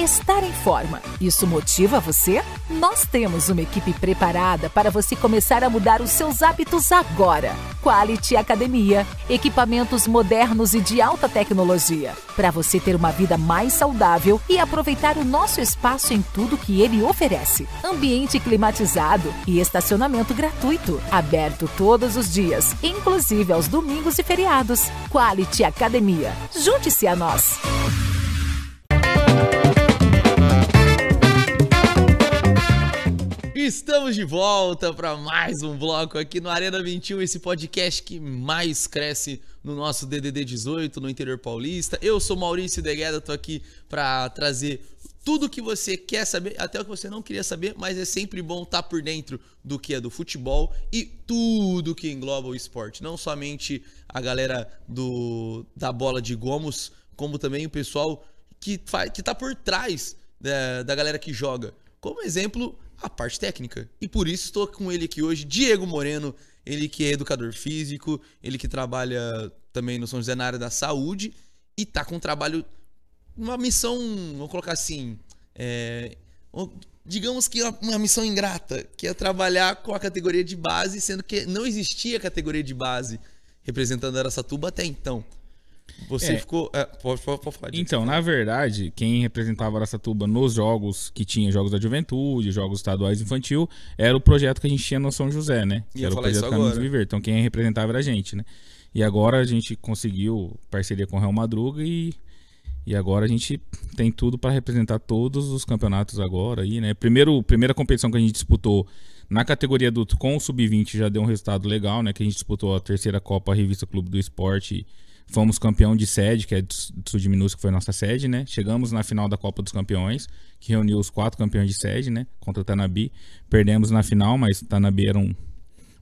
estar em forma. Isso motiva você? Nós temos uma equipe preparada para você começar a mudar os seus hábitos agora. Quality Academia, equipamentos modernos e de alta tecnologia, para você ter uma vida mais saudável e aproveitar o nosso espaço em tudo que ele oferece. Ambiente climatizado e estacionamento gratuito, aberto todos os dias, inclusive aos domingos e feriados. Quality Academia, junte-se a nós. Estamos de volta para mais um bloco aqui no Arena 21, esse podcast que mais cresce no nosso DDD 18 no interior paulista. Eu sou Maurício Degueda, estou aqui para trazer tudo que você quer saber, até o que você não queria saber, mas é sempre bom estar tá por dentro do que é do futebol e tudo que engloba o esporte, não somente a galera do da bola de gomos, como também o pessoal que faz, que tá por trás da, né, da galera que joga. Como exemplo, a parte técnica. E por isso estou com ele aqui hoje, Diego Moreno, ele que é educador físico, ele que trabalha também no São José na área da saúde e tá com um trabalho, uma missão, vamos colocar assim, é, digamos que é uma missão ingrata, que é trabalhar com a categoria de base, sendo que não existia categoria de base representando a Aracatuba até então. Você é, ficou. É, pode, pode, pode falar disso. Então, na verdade, quem representava Aracatuba nos jogos que tinha jogos da juventude, jogos estaduais infantil, era o projeto que a gente tinha no São José, né? Ia era o projeto Caminhos Viver. Então, quem representava era a gente, né? E agora a gente conseguiu parceria com o Real Madruga e. E agora a gente tem tudo para representar todos os campeonatos agora aí, né? Primeiro, primeira competição que a gente disputou na categoria adulto com o sub-20 já deu um resultado legal, né? Que a gente disputou a terceira Copa a Revista Clube do Esporte Fomos campeão de sede, que é Sul de Minas que foi nossa sede, né? Chegamos na final da Copa dos Campeões, que reuniu os quatro campeões de sede, né? Contra o Tanabi. Perdemos na final, mas o Tanabi era um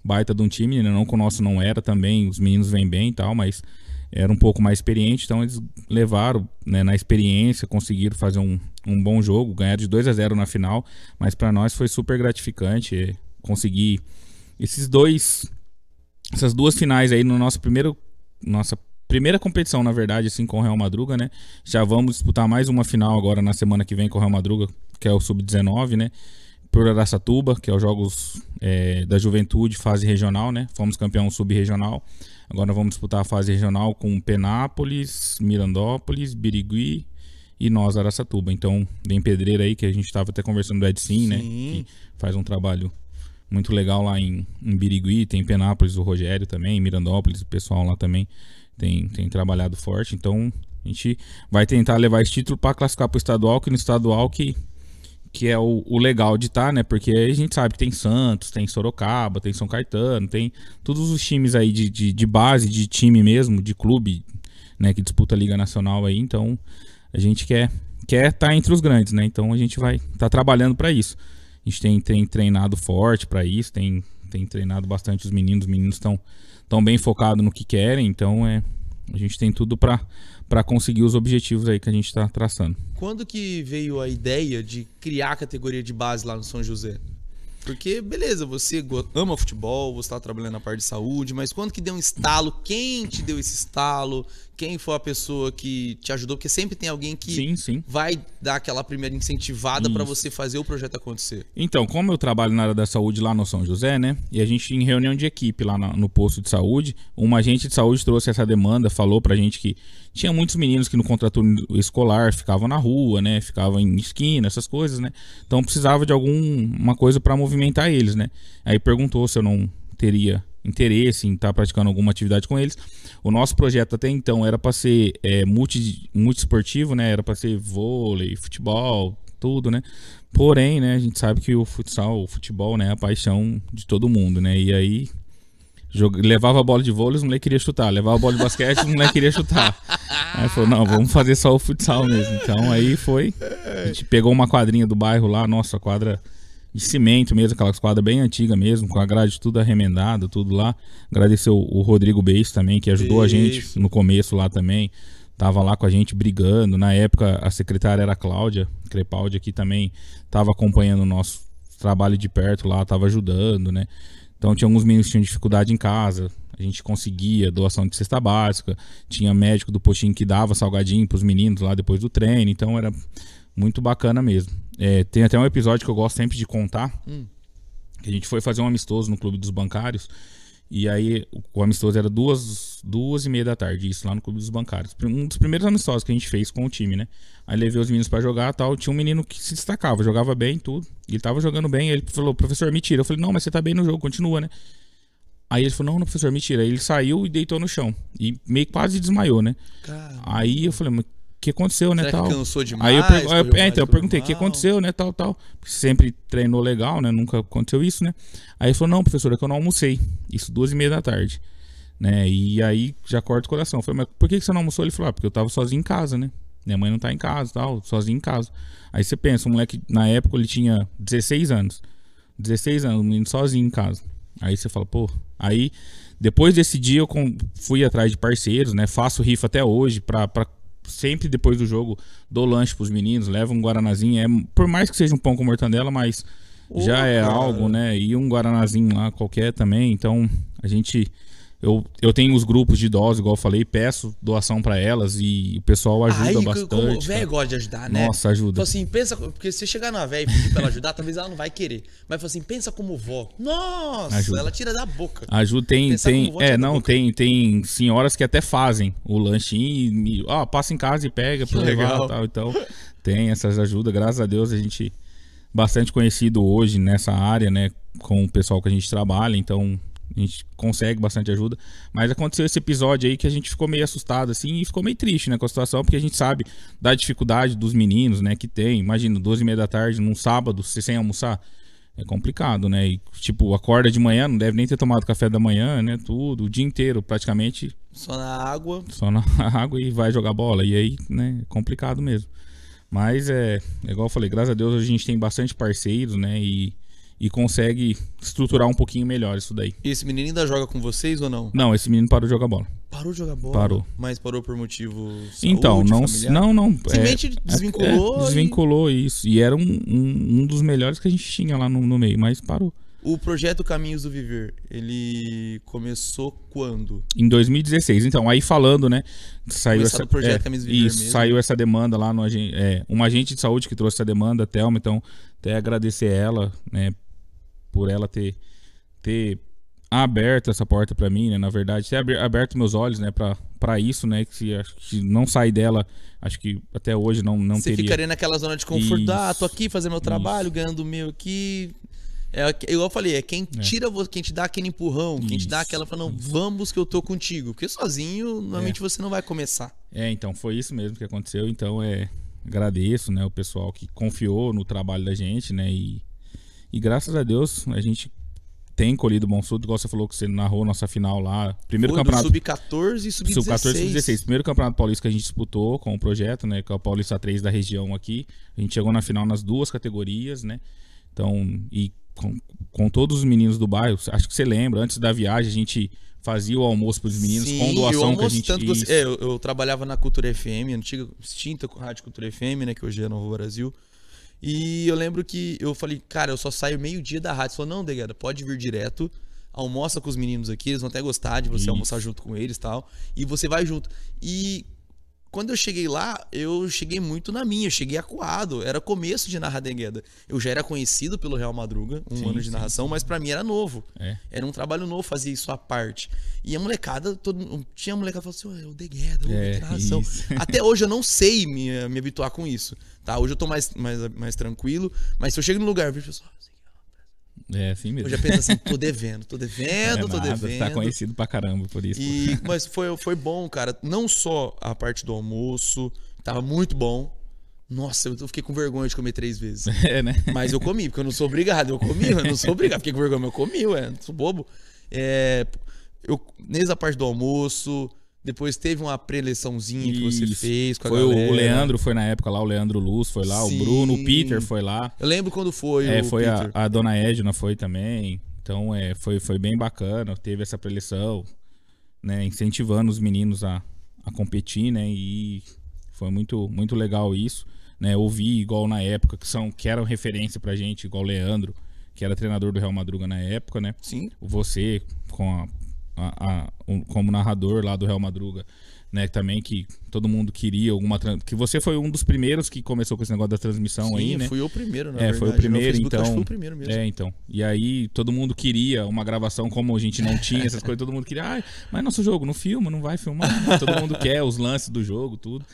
baita de um time, né? Não que o nosso não era também, os meninos vêm bem e tal, mas era um pouco mais experiente, então eles levaram né, na experiência, conseguiram fazer um, um bom jogo, ganharam de 2 a 0 na final, mas para nós foi super gratificante conseguir esses dois essas duas finais aí no nosso primeiro nossa primeira competição, na verdade, assim, com o Real Madruga, né? Já vamos disputar mais uma final agora na semana que vem com o Real Madruga, que é o Sub-19, né? Por Aracatuba, que é os Jogos é, da Juventude, fase regional, né? Fomos campeão sub-regional. Agora vamos disputar a fase regional com Penápolis, Mirandópolis, Birigui e nós, Aracatuba. Então, vem pedreira aí, que a gente estava até conversando do Edson, né? Que faz um trabalho muito legal lá em, em Birigui, tem Penápolis, o Rogério também, Mirandópolis, o pessoal lá também tem, tem trabalhado forte. Então a gente vai tentar levar esse título para classificar para o estadual, que no estadual que, que é o, o legal de estar, tá, né? Porque a gente sabe que tem Santos, tem Sorocaba, tem São Caetano, tem todos os times aí de, de, de base, de time mesmo, de clube, né? Que disputa a Liga Nacional aí. Então a gente quer quer estar tá entre os grandes, né? Então a gente vai estar tá trabalhando para isso. A gente tem, tem treinado forte para isso, tem, tem treinado bastante os meninos, os meninos estão estão bem focados no que querem, então é a gente tem tudo para conseguir os objetivos aí que a gente está traçando. Quando que veio a ideia de criar a categoria de base lá no São José? Porque, beleza, você ama futebol, você está trabalhando na parte de saúde, mas quando que deu um estalo? Quem te deu esse estalo? quem for a pessoa que te ajudou, porque sempre tem alguém que sim, sim. vai dar aquela primeira incentivada para você fazer o projeto acontecer. Então, como eu trabalho na área da saúde lá no São José, né? E a gente em reunião de equipe lá no, no posto de saúde, uma agente de saúde trouxe essa demanda, falou pra gente que tinha muitos meninos que no contrato escolar ficavam na rua, né? Ficavam em esquina, essas coisas, né? Então precisava de alguma coisa para movimentar eles, né? Aí perguntou se eu não teria interesse em estar tá praticando alguma atividade com eles. O nosso projeto até então era para ser é, multi, esportivo, né? Era para ser vôlei, futebol, tudo, né? Porém, né, a gente sabe que o futsal, o futebol, né, é a paixão de todo mundo, né? E aí levava a bola de vôlei, os moleques queria chutar, levava a bola de basquete, os moleques queria chutar. Aí falou: "Não, vamos fazer só o futsal mesmo". Então aí foi, a gente pegou uma quadrinha do bairro lá, nossa, quadra de cimento mesmo, aquela quadra bem antiga mesmo, com a grade tudo arremendada, tudo lá. Agradecer o, o Rodrigo Beis também, que ajudou Isso. a gente no começo lá também. Tava lá com a gente brigando. Na época, a secretária era a Cláudia Crepaldi, aqui também tava acompanhando o nosso trabalho de perto lá, tava ajudando, né? Então tinha alguns meninos que tinham dificuldade em casa, a gente conseguia doação de cesta básica, tinha médico do postinho que dava salgadinho para os meninos lá depois do treino, então era muito bacana mesmo. É, tem até um episódio que eu gosto sempre de contar. Hum. Que a gente foi fazer um amistoso no Clube dos Bancários. E aí, o amistoso era duas, duas e meia da tarde, isso lá no Clube dos Bancários. Um dos primeiros amistosos que a gente fez com o time, né? Aí levei os meninos para jogar tal. Tinha um menino que se destacava, jogava bem tudo. Ele tava jogando bem. Ele falou, professor, me tira. Eu falei, não, mas você tá bem no jogo, continua, né? Aí ele falou, não, não, professor, me tira. Aí ele saiu e deitou no chão. E meio quase desmaiou, né? Caramba. Aí eu falei, mas que aconteceu, né, Será tal. cansou demais? Aí eu, per... eu... É, então, eu perguntei, o que aconteceu, né, tal, tal. Sempre treinou legal, né, nunca aconteceu isso, né. Aí ele falou, não, professora, é que eu não almocei. Isso duas e meia da tarde, né. E aí já corta o coração. Eu falei, mas por que você não almoçou? Ele falou, ah, porque eu tava sozinho em casa, né. Minha mãe não tá em casa, tal, sozinho em casa. Aí você pensa, o moleque, na época, ele tinha 16 anos. 16 anos, o menino sozinho em casa. Aí você fala, pô. Aí, depois desse dia, eu fui atrás de parceiros, né? Faço rifa até hoje pra, pra sempre depois do jogo dou lanche pros meninos, levo um guaranazinho, é, por mais que seja um pão com mortandela, mas já é algo, né? E um guaranazinho lá qualquer também, então a gente eu, eu tenho os grupos de idosos, igual eu falei, peço doação para elas e o pessoal ajuda Aí, bastante. Como, velho gosta de ajudar, né? Nossa, ajuda. Então, assim, pensa, porque se chegar na velha e pedir pra ela ajudar, talvez ela não vai querer. Mas assim, pensa como vó. Nossa, ajuda. ela tira da boca. Ajuda, tem, tem, vó, é, não, tem, tem senhoras que até fazem o lanchinho ó, passa em casa e pega pra levar e tal. Então, tem essas ajudas, graças a Deus a gente bastante conhecido hoje nessa área, né, com o pessoal que a gente trabalha, então a gente consegue bastante ajuda. Mas aconteceu esse episódio aí que a gente ficou meio assustado, assim, e ficou meio triste, né, com a situação, porque a gente sabe da dificuldade dos meninos, né, que tem. Imagina, 12 e meia da tarde, num sábado, sem almoçar. É complicado, né? E, tipo, acorda de manhã, não deve nem ter tomado café da manhã, né? Tudo, o dia inteiro, praticamente. Só na água. Só na <laughs> água e vai jogar bola. E aí, né? É complicado mesmo. Mas é, é igual eu falei, graças a Deus a gente tem bastante parceiros, né? E e consegue estruturar um pouquinho melhor isso daí. E esse menino ainda joga com vocês ou não? Não, esse menino parou de jogar bola. Parou de jogar bola? Parou. Mas parou por motivo Então, não, não, não. Simplesmente é, desvinculou? É, é, desvinculou e... isso. E era um, um, um, dos melhores que a gente tinha lá no, no meio, mas parou. O projeto Caminhos do Viver, ele começou quando? Em 2016. Então, aí falando, né? Saiu Começado essa, projeto é, Caminhos do Viver isso, mesmo. saiu essa demanda lá no é, um agente de saúde que trouxe essa demanda, a Thelma, então até agradecer ela, né, por ela ter, ter aberto essa porta para mim, né? Na verdade, ter aberto meus olhos, né? para isso, né? Que se, acho que não sair dela, acho que até hoje não, não Você teria. Você ficaria naquela zona de conforto, isso, ah, tô aqui fazendo meu trabalho, isso. ganhando o meu aqui. É, igual eu falei, é quem é. tira você, quem te dá aquele empurrão, quem isso, te dá aquela falando, vamos que eu tô contigo. Porque sozinho, normalmente é. você não vai começar. É, então, foi isso mesmo que aconteceu. Então, é, agradeço, né, o pessoal que confiou no trabalho da gente, né, e e graças a Deus a gente tem colhido bom frutos, igual você falou que você narrou nossa final lá. Primeiro Foi campeonato. Sub-14 e sub-16. Sub-14 e sub-16. Primeiro campeonato paulista que a gente disputou com o projeto, né? Que é o Paulista 3 da região aqui. A gente chegou na final nas duas categorias, né? Então, e com, com todos os meninos do bairro, acho que você lembra, antes da viagem a gente fazia o almoço para os meninos Sim, com doação almoço, que a gente tanto que eu, é, eu, eu, trabalhava na Cultura FM, antiga extinta com Rádio Cultura FM, né, que hoje é Novo Brasil. E eu lembro que eu falei, cara, eu só saio meio-dia da rádio. Ele falou, não, Degada, pode vir direto. Almoça com os meninos aqui, eles vão até gostar de você Isso. almoçar junto com eles e tal. E você vai junto. E quando eu cheguei lá, eu cheguei muito na minha, eu cheguei acuado, era começo de narrar Dengueda. Eu já era conhecido pelo Real Madruga, um sim, ano de narração, sim. mas para mim era novo. É. Era um trabalho novo, fazia isso à parte. E a molecada, todo, tinha a molecada que falava assim, oh, é o é, narração. Isso. <laughs> Até hoje eu não sei me, me habituar com isso, tá? Hoje eu tô mais, mais, mais tranquilo, mas se eu chego no lugar, eu vejo pessoal, é, assim mesmo. Eu já penso assim, tô devendo, tô devendo, é tô nada, tá devendo. Tá conhecido pra caramba por isso. E, mas foi, foi bom, cara. Não só a parte do almoço, tava muito bom. Nossa, eu fiquei com vergonha de comer três vezes. <laughs> É, né? Mas eu comi, porque eu não sou obrigado. Eu comi, eu não sou obrigado. Fiquei com vergonha, mas eu comi, ué. Não sou bobo. É, eu, desde a parte do almoço, depois teve uma preleçãozinha que você fez com a foi galera. O Leandro foi na época lá, o Leandro Luz foi lá, Sim. o Bruno, o Peter foi lá. Eu lembro quando foi é, foi a, a, Dona Edna foi também. Então é, foi, foi bem bacana, teve essa preleção, né, incentivando os meninos a, a competir, né, e foi muito, muito legal isso. Né, ouvi igual na época, que são que eram referência pra gente, igual o Leandro, que era treinador do Real Madruga na época, né? Sim. Você com a, a, a, um, como narrador lá do Real Madruga, né? Também que todo mundo queria alguma que você foi um dos primeiros que começou com esse negócio da transmissão Sim, aí, né? Fui o primeiro, na é, verdade. foi o primeiro, Facebook, então. Foi o primeiro mesmo. É, então. E aí todo mundo queria uma gravação como a gente não tinha essas coisas, todo mundo queria, ah, mas nosso jogo não filma, não vai filmar, né? todo mundo quer os lances do jogo, tudo.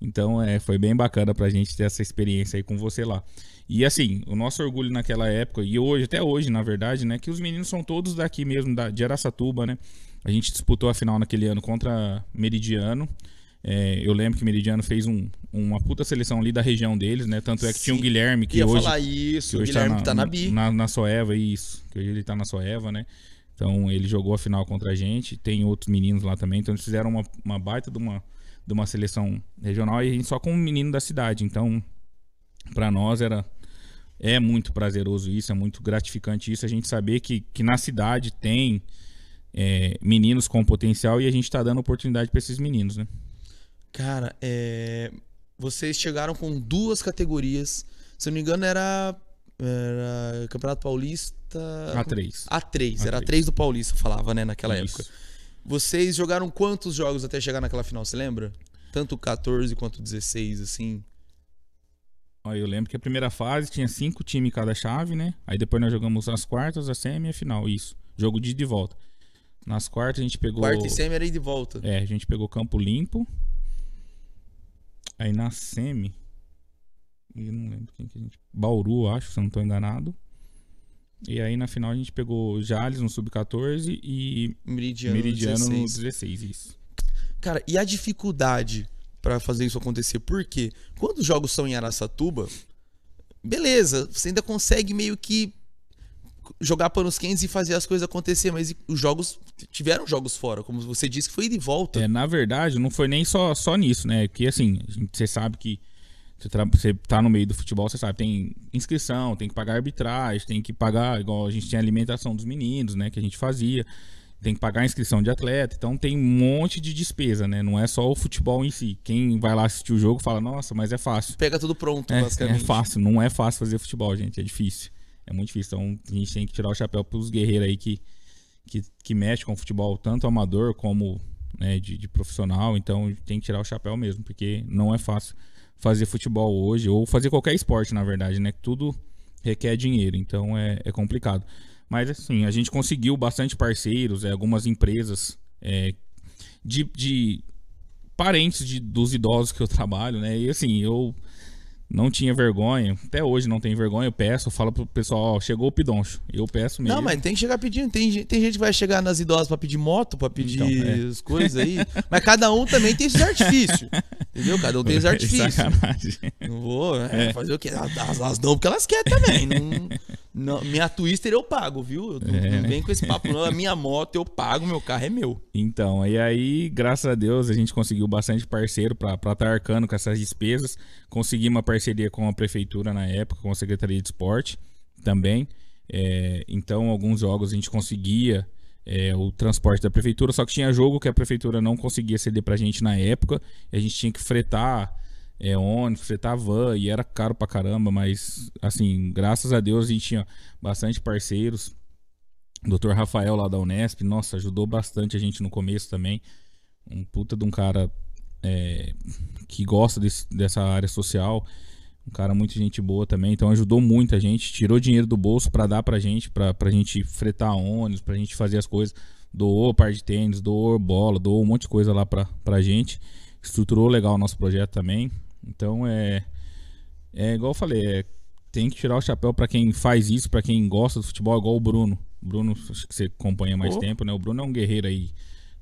Então é, foi bem bacana pra gente ter essa experiência aí com você lá. E assim, o nosso orgulho naquela época, e hoje, até hoje, na verdade, né? Que os meninos são todos daqui mesmo, da, de Araçatuba, né? A gente disputou a final naquele ano contra Meridiano. É, eu lembro que Meridiano fez um, uma puta seleção ali da região deles, né? Tanto é que Sim. tinha o Guilherme, que Ia hoje... falar isso, que hoje o tá Guilherme tá na, tá na Bi. Na, na Soeva, isso. Que hoje ele tá na Soeva, né? Então, ele jogou a final contra a gente. Tem outros meninos lá também. Então, eles fizeram uma, uma baita de uma de uma seleção regional e a gente só com um menino da cidade. Então, para nós era é muito prazeroso isso, é muito gratificante isso, a gente saber que, que na cidade tem é, meninos com potencial e a gente está dando oportunidade para esses meninos, né? Cara, é... vocês chegaram com duas categorias, se eu não me engano era, era Campeonato Paulista... A3. A3, A3. era A3 do Paulista, falava, né, naquela isso. época. Vocês jogaram quantos jogos até chegar naquela final, você lembra? Tanto 14 quanto 16, assim. eu lembro que a primeira fase tinha cinco times cada chave, né? Aí depois nós jogamos as quartas, a semi e a final, isso. Jogo de ida e volta. Nas quartas a gente pegou. Quarta e semi era ida e volta. É, a gente pegou campo limpo. Aí na semi. Eu não lembro quem que a gente. Bauru, acho, se eu não tô enganado. E aí na final a gente pegou Jales no sub-14 e Meridiano, Meridiano 16. no 16. Isso. Cara, e a dificuldade para fazer isso acontecer? Porque quando os jogos são em Araçatuba, beleza, você ainda consegue meio que jogar panos quentes e fazer as coisas acontecer, mas os jogos tiveram jogos fora, como você disse que foi de volta. É, na verdade, não foi nem só só nisso, né? Porque assim, você sabe que você, você tá no meio do futebol, você sabe, tem inscrição, tem que pagar arbitragem, tem que pagar, igual a gente tinha alimentação dos meninos, né, que a gente fazia, tem que pagar a inscrição de atleta, então tem um monte de despesa, né? Não é só o futebol em si. Quem vai lá assistir o jogo fala, nossa, mas é fácil. Pega tudo pronto, é, é basicamente. É fácil, não é fácil fazer futebol, gente, é difícil. É muito difícil. Então a gente tem que tirar o chapéu pros guerreiros aí que, que, que mexem com o futebol, tanto amador como né, de, de profissional. Então tem que tirar o chapéu mesmo, porque não é fácil fazer futebol hoje, ou fazer qualquer esporte, na verdade, né? Tudo requer dinheiro, então é, é complicado. Mas assim, a gente conseguiu bastante parceiros, é, algumas empresas é, de, de, parentes de, dos idosos que eu <laughs> trabalho, né? E assim, eu não tinha vergonha, até hoje não tem vergonha, eu peço, eu falo pro pessoal, ó, chegou o pidoncho, eu peço mesmo. Não, mas tem que chegar pedindo, tem, tem gente que vai chegar nas idosas pra pedir moto, pra pedir então, é. as coisas aí, mas cada um também tem esses artifícios, entendeu? Cada um tem os <laughs> é artifícios. Sacanagem. Não vou, é, é. fazer o quê? as elas dão porque elas querem também, não... Não, minha Twister eu pago, viu? Eu, é, não, vem com esse papo, não. A minha moto eu pago, meu carro é meu. Então, e aí, graças a Deus, a gente conseguiu bastante parceiro para estar tá arcando com essas despesas. Consegui uma parceria com a prefeitura na época, com a Secretaria de Esporte também. É, então, alguns jogos a gente conseguia é, o transporte da prefeitura, só que tinha jogo que a prefeitura não conseguia ceder pra gente na época, e a gente tinha que fretar é, ônibus, fretava tá van, e era caro pra caramba, mas assim, graças a Deus a gente tinha bastante parceiros. O Dr. Rafael lá da Unesp, nossa, ajudou bastante a gente no começo também. Um puta de um cara é, que gosta desse, dessa área social. Um cara muito gente boa também, então ajudou muito a gente, tirou dinheiro do bolso para dar pra gente, pra, pra gente fretar ônibus, pra gente fazer as coisas. Doou par de tênis, doou bola, doou um monte de coisa lá pra, pra gente. Estruturou legal o nosso projeto também. Então é é igual eu falei, é, tem que tirar o chapéu para quem faz isso, para quem gosta do futebol, igual o Bruno. O Bruno, acho que você acompanha mais oh. tempo, né? O Bruno é um guerreiro aí,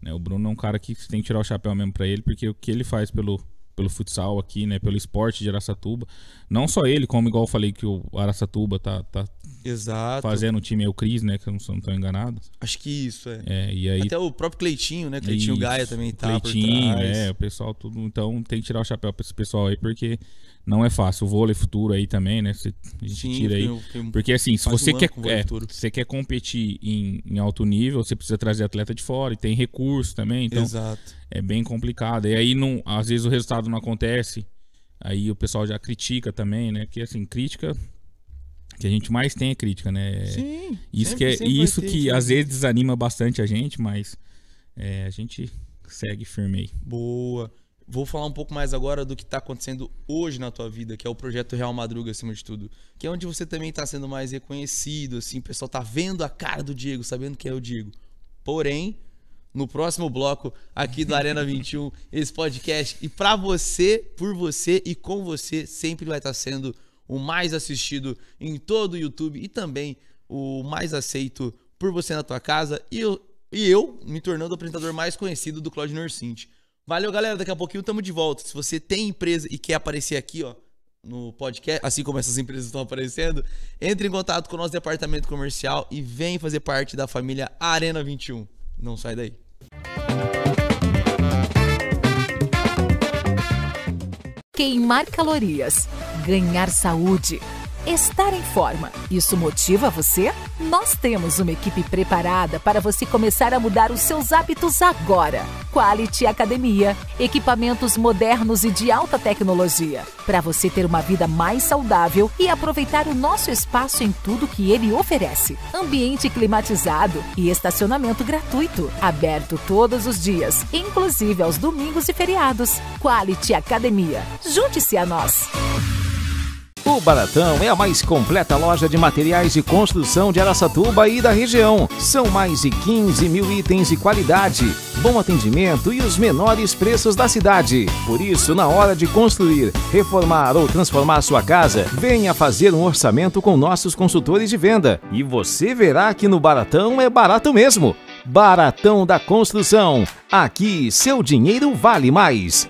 né? O Bruno é um cara que você tem que tirar o chapéu mesmo para ele, porque o que ele faz pelo pelo futsal aqui, né, pelo esporte de Araçatuba, não só ele, como igual eu falei que o Araçatuba tá, tá Exato. Fazendo o time é o Cris, né? Que eu não, estou enganado. Acho que isso, é. é e aí... Até o próprio Cleitinho, né? Cleitinho isso, Gaia também tá Cleitinho, é, o pessoal tudo. Então tem que tirar o chapéu para esse pessoal aí, porque não é fácil. O vôlei futuro aí também, né? Você, a gente Sim, tira aí. porque assim, se você um quer, é, você quer competir em, em, alto nível, você precisa trazer atleta de fora e tem recurso também. Então Exato. é bem complicado. E aí, não, às vezes, o resultado não acontece. Aí o pessoal já critica também, né? Porque assim, crítica que a gente mais tem é crítica, né? Sim. Isso sempre, que é isso ter, que às vezes desanima bastante a gente, mas é, a gente segue firme aí. Boa. Vou falar um pouco mais agora do que está acontecendo hoje na tua vida, que é o projeto Real Madruga acima de tudo, que é onde você também está sendo mais reconhecido, assim, o pessoal tá vendo a cara do Diego, sabendo que é o Diego. Porém, no próximo bloco aqui do Arena 21, <laughs> esse podcast e para você, por você e com você sempre vai estar tá sendo o mais assistido em todo o YouTube e também o mais aceito por você na tua casa e eu, e eu me tornando o apresentador mais conhecido do Cloud Nursint. Valeu, galera. Daqui a pouquinho tamo de volta. Se você tem empresa e quer aparecer aqui, ó, no podcast, assim como essas empresas estão aparecendo, entre em contato com o nosso departamento comercial e vem fazer parte da família Arena 21. Não sai daí. Queimar calorias ganhar saúde. Estar em forma, isso motiva você? Nós temos uma equipe preparada para você começar a mudar os seus hábitos agora. Quality Academia, equipamentos modernos e de alta tecnologia, para você ter uma vida mais saudável e aproveitar o nosso espaço em tudo que ele oferece. Ambiente climatizado e estacionamento gratuito, aberto todos os dias, inclusive aos domingos e feriados. Quality Academia, junte-se a nós. O Baratão é a mais completa loja de materiais de construção de Araçatuba e da região. São mais de 15 mil itens de qualidade, bom atendimento e os menores preços da cidade. Por isso, na hora de construir, reformar ou transformar sua casa, venha fazer um orçamento com nossos consultores de venda. E você verá que no Baratão é barato mesmo. Baratão da Construção. Aqui seu dinheiro vale mais.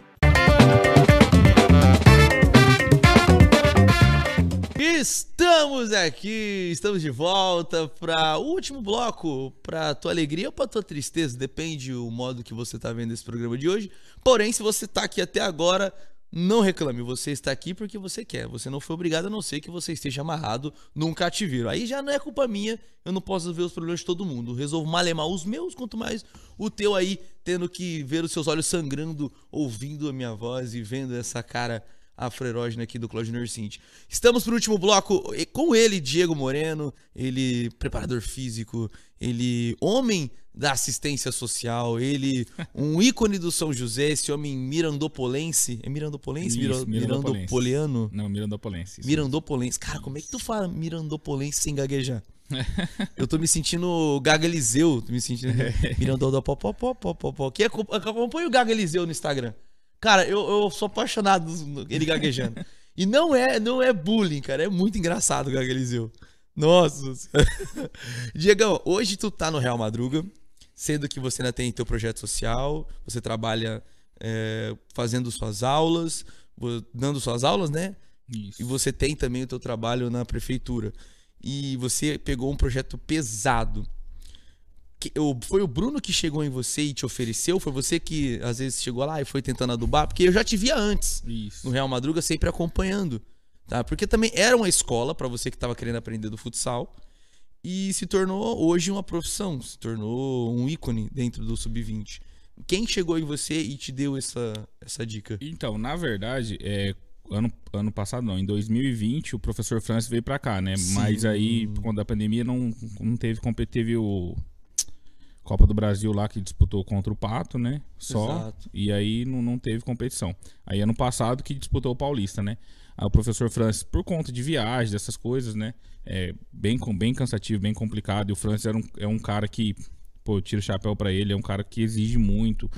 Estamos aqui, estamos de volta para o último bloco, para tua alegria ou para tua tristeza, depende o modo que você está vendo esse programa de hoje. Porém, se você está aqui até agora, não reclame, você está aqui porque você quer. Você não foi obrigado a não ser que você esteja amarrado num cativeiro. Aí já não é culpa minha, eu não posso ver os problemas de todo mundo. resolvo malemar os meus, quanto mais o teu aí tendo que ver os seus olhos sangrando, ouvindo a minha voz e vendo essa cara a freirógena aqui do Claudio Nursint. Estamos pro último bloco com ele, Diego Moreno, ele preparador físico, ele homem da assistência social, ele <laughs> um ícone do São José, esse homem mirandopolense, é mirandopolense? Isso, mirandopolense. Mirandopoliano? Não, mirandopolense. Isso. Mirandopolense. Cara, como é que tu fala mirandopolense sem gaguejar? <laughs> Eu tô me sentindo Gaga Eliseu, tô me sentindo Mirandodopopopopopopó, Quem acompanha o Gaga Eliseu no Instagram. Cara, eu, eu sou apaixonado ele gaguejando. <laughs> e não é, não é bullying, cara. É muito engraçado o gaguejou. Nossa. <laughs> Diegão, hoje tu tá no Real Madruga, sendo que você ainda tem teu projeto social, você trabalha é, fazendo suas aulas, dando suas aulas, né? Isso. E você tem também o teu trabalho na prefeitura. E você pegou um projeto pesado foi o Bruno que chegou em você e te ofereceu? Foi você que às vezes chegou lá e foi tentando adubar? Porque eu já te via antes Isso. no Real Madruga, sempre acompanhando. Tá? Porque também era uma escola para você que estava querendo aprender do futsal e se tornou hoje uma profissão, se tornou um ícone dentro do sub-20. Quem chegou em você e te deu essa, essa dica? Então, na verdade, é, ano, ano passado não, em 2020 o professor Francis veio para cá, né? Sim. Mas aí, por conta da pandemia, não, não teve, teve o, Copa do Brasil lá que disputou contra o Pato, né? Só. Exato. E aí não, não teve competição. Aí ano passado que disputou o Paulista, né? Aí o professor Francis, por conta de viagem, dessas coisas, né? É bem, bem cansativo, bem complicado. E o Francis era um, é um cara que, pô, eu tiro o chapéu para ele, é um cara que exige muito.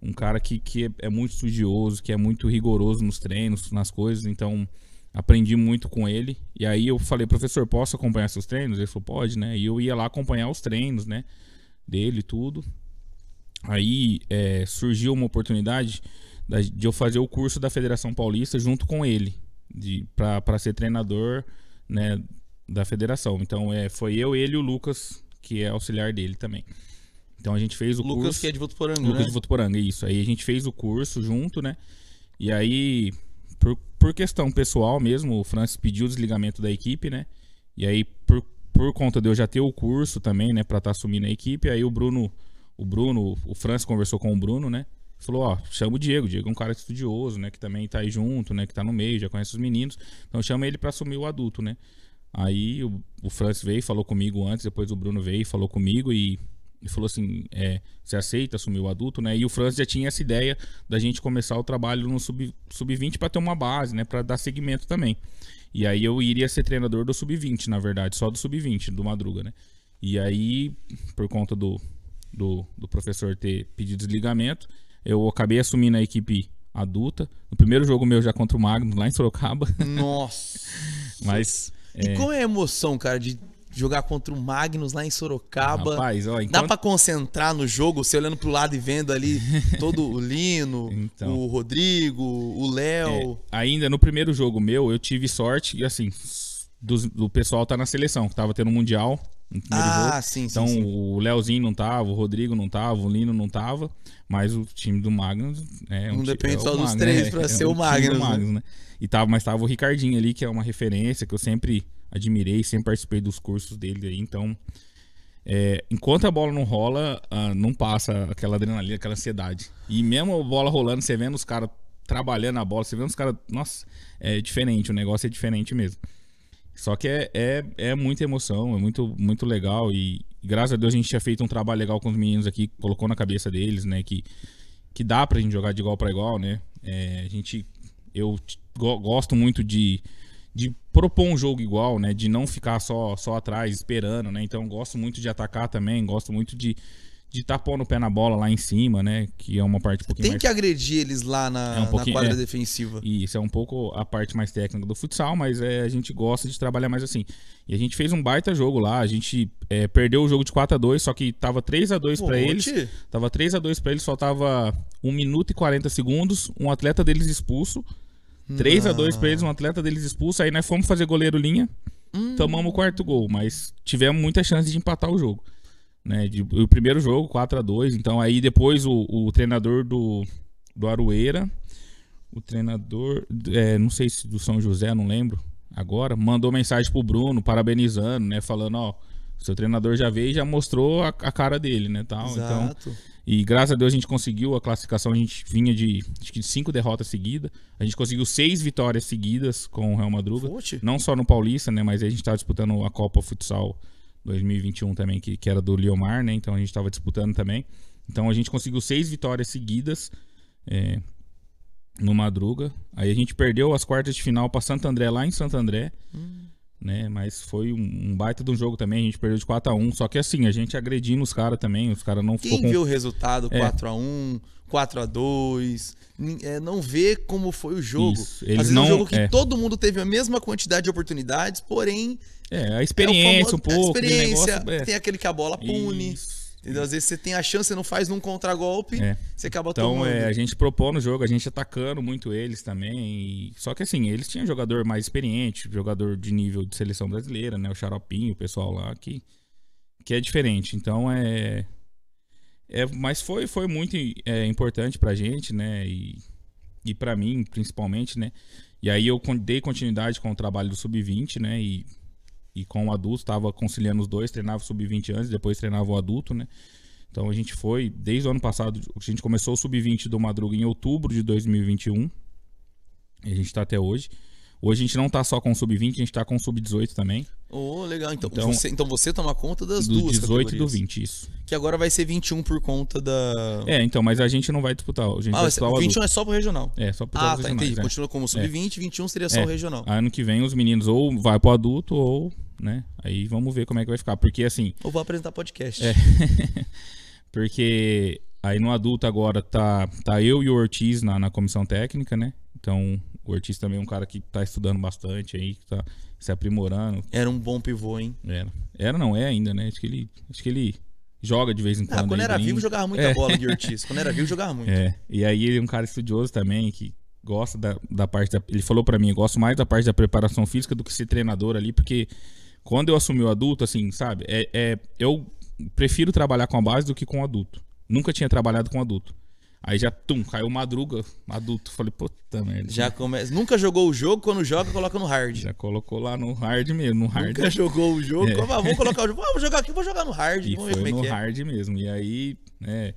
Um cara que, que é, é muito estudioso, que é muito rigoroso nos treinos, nas coisas. Então, aprendi muito com ele. E aí eu falei, professor, posso acompanhar seus treinos? Ele falou, pode, né? E eu ia lá acompanhar os treinos, né? dele tudo. Aí é, surgiu uma oportunidade de eu fazer o curso da Federação Paulista junto com ele, para ser treinador né, da federação. Então é, foi eu, ele e o Lucas, que é auxiliar dele também. Então a gente fez o Lucas, curso. Lucas, que é de Votuporanga. Lucas né? de Votuporanga, isso. Aí a gente fez o curso junto, né? E aí, por, por questão pessoal mesmo, o Francis pediu o desligamento da equipe, né? E aí, por por conta de eu já ter o curso também, né, para estar tá assumindo a equipe, aí o Bruno, o Bruno, o Franz conversou com o Bruno, né? Falou, ó, chama o Diego, o Diego é um cara estudioso, né, que também tá aí junto, né, que tá no meio, já conhece os meninos. Então chama ele para assumir o adulto, né? Aí o, o Franz veio, falou comigo antes, depois o Bruno veio, falou comigo e ele falou assim: é, você aceita assumir o adulto, né? E o Franz já tinha essa ideia da gente começar o trabalho no sub-20 para ter uma base, né? Para dar segmento também. E aí eu iria ser treinador do sub-20, na verdade, só do sub-20, do Madruga, né? E aí, por conta do, do, do, professor ter pedido desligamento, eu acabei assumindo a equipe adulta. No primeiro jogo meu já contra o Magno, lá em Sorocaba. Nossa! <laughs> Mas. E é... qual é a emoção, cara, de jogar contra o Magnus lá em Sorocaba. Rapaz, ó, enquanto... Dá para concentrar no jogo, você olhando pro lado e vendo ali <laughs> todo o Lino, então... o Rodrigo, o Léo. É, ainda no primeiro jogo meu, eu tive sorte e assim, do, do pessoal tá na seleção, que tava tendo um Mundial. ah, jogo. sim, Então sim, sim. o Léozinho não tava, o Rodrigo não tava, o Lino não tava, mas o time do Magnus né, é um Não depende é só dos três né? pra é, ser o Magnus. Né? Magnus Né? E tava, mas tava o Ricardinho ali, que é uma referência que eu sempre admirei, sempre participei dos cursos dele aí, então. É, enquanto a bola não rola, ah, não passa aquela adrenalina, aquela ansiedade. E mesmo a bola rolando, você vendo os caras trabalhando a bola, você vendo os caras. Nossa, é diferente, o negócio é diferente mesmo. Só que é, é, é muita emoção, é muito, muito legal. E graças a Deus a gente tinha feito um trabalho legal com os meninos aqui, colocou na cabeça deles, né? Que, que dá pra gente jogar de igual para igual, né? É, a gente. Eu gosto muito de de propor um jogo igual, né? De não ficar só, só atrás esperando, né? Então gosto muito de atacar também, gosto muito de de estar tá pondo o pé na bola lá em cima, né? Que é uma parte um pouquinho Tem mais... que agredir eles lá na, é um na quadra é, defensiva. Isso, é um pouco a parte mais técnica do futsal, mas é, a gente gosta de trabalhar mais assim. E a gente fez um baita jogo lá, a gente é, perdeu o jogo de 4 a 2 só que tava 3 a 2 para eles. Tava 3 a 2 para eles, só tava 1 minuto e 40 segundos, um atleta deles expulso. 3 a 2 ah. pra eles, um atleta deles expulso. Aí nós fomos fazer goleiro linha, hum. tomamos o quarto gol, mas tivemos muita chance de empatar o jogo. Né, de, o primeiro jogo, 4 a 2 Então aí depois o, o treinador do, do Aroeira, o treinador, é, não sei se do São José, não lembro agora, mandou mensagem pro Bruno, parabenizando, né? Falando, ó, o seu treinador já veio e já mostrou a, a cara dele, né? Tal. Então Exato. Então, e graças a Deus a gente conseguiu a classificação. A gente vinha de acho que cinco derrotas seguidas. A gente conseguiu seis vitórias seguidas com o Real Madruga. Não só no Paulista, né? Mas a gente estava disputando a Copa Futsal 2021 também, que, que era do Liomar, né? Então a gente estava disputando também. Então a gente conseguiu seis vitórias seguidas é, no Madruga. Aí a gente perdeu as quartas de final para Santo André lá em Santo André. Hum né? Mas foi um, baita de um jogo também, a gente perdeu de 4 x 1 Só que assim, a gente agredindo os caras também, os caras não Quem ficou. Quem viu o resultado 4 x 1 4 x 2 é, não vê como foi o jogo. Isso. Eles Às vezes não, é um jogo que é. todo mundo teve a mesma quantidade de oportunidades, porém. É, a experiência é famoso, um pouco. A experiência, negócio, é. tem aquele que a bola pune. Isso. Entendeu? Às vezes você tem a chance, você não faz num contragolpe, é. você acaba então, tomando. Então, é, a gente propõe no jogo, a gente atacando muito eles também. E... Só que assim, eles tinham jogador mais experiente, jogador de nível de seleção brasileira, né? O Xaropinho, o pessoal lá que, que é diferente. Então, é... é mas foi, foi muito é, importante pra gente, né? E, e pra mim, principalmente, né? E aí eu dei continuidade com o trabalho do Sub-20, né? E e com o adulto, estava conciliando os dois, treinava sub-20 antes, depois treinava o adulto, né? Então a gente foi, desde o ano passado, a gente começou o sub-20 do Madruga em outubro de 2021, e a gente está até hoje. Hoje a gente não tá só com o sub-20, a gente tá com o sub-18 também. Oh, legal. Então, então, você, então você toma conta das do duas 18 e do 20, isso. Que agora vai ser 21 por conta da... É, então, mas a gente não vai disputar. A gente ah, vai disputar o 21 adulto. é só pro regional. É, só pro Ah, tá, entendi. Né? Continua como sub-20, é. 21 seria só é. o regional. Ano que vem os meninos ou vai pro adulto ou, né? Aí vamos ver como é que vai ficar, porque assim... Ou vou apresentar podcast. É. <laughs> porque aí no adulto agora tá, tá eu e o Ortiz na, na comissão técnica, né? Então, o Ortiz também é um cara que tá estudando bastante aí, que tá se aprimorando. Era um bom pivô, hein? Era. Era, não é ainda, né? Acho que ele, acho que ele joga de vez em quando. Ah, quando era vivo, jogava muita é. bola de Ortiz. Quando era vivo, jogava muito. É. E aí ele é um cara estudioso também, que gosta da, da parte da, Ele falou para mim, gosto mais da parte da preparação física do que ser treinador ali, porque quando eu assumi o adulto, assim, sabe? É, é, eu prefiro trabalhar com a base do que com o adulto. Nunca tinha trabalhado com adulto. Aí já, tum, caiu madruga, adulto. Falei, puta merda. Já começa. Nunca jogou o jogo, quando joga, coloca no hard. Já colocou lá no hard mesmo, no hard. Nunca <laughs> é jogou o jogo, é. como, ah, colocar o jogo. Vamos jogar aqui, vou jogar no hard. E vamos foi ver como é no é hard mesmo. E aí, né.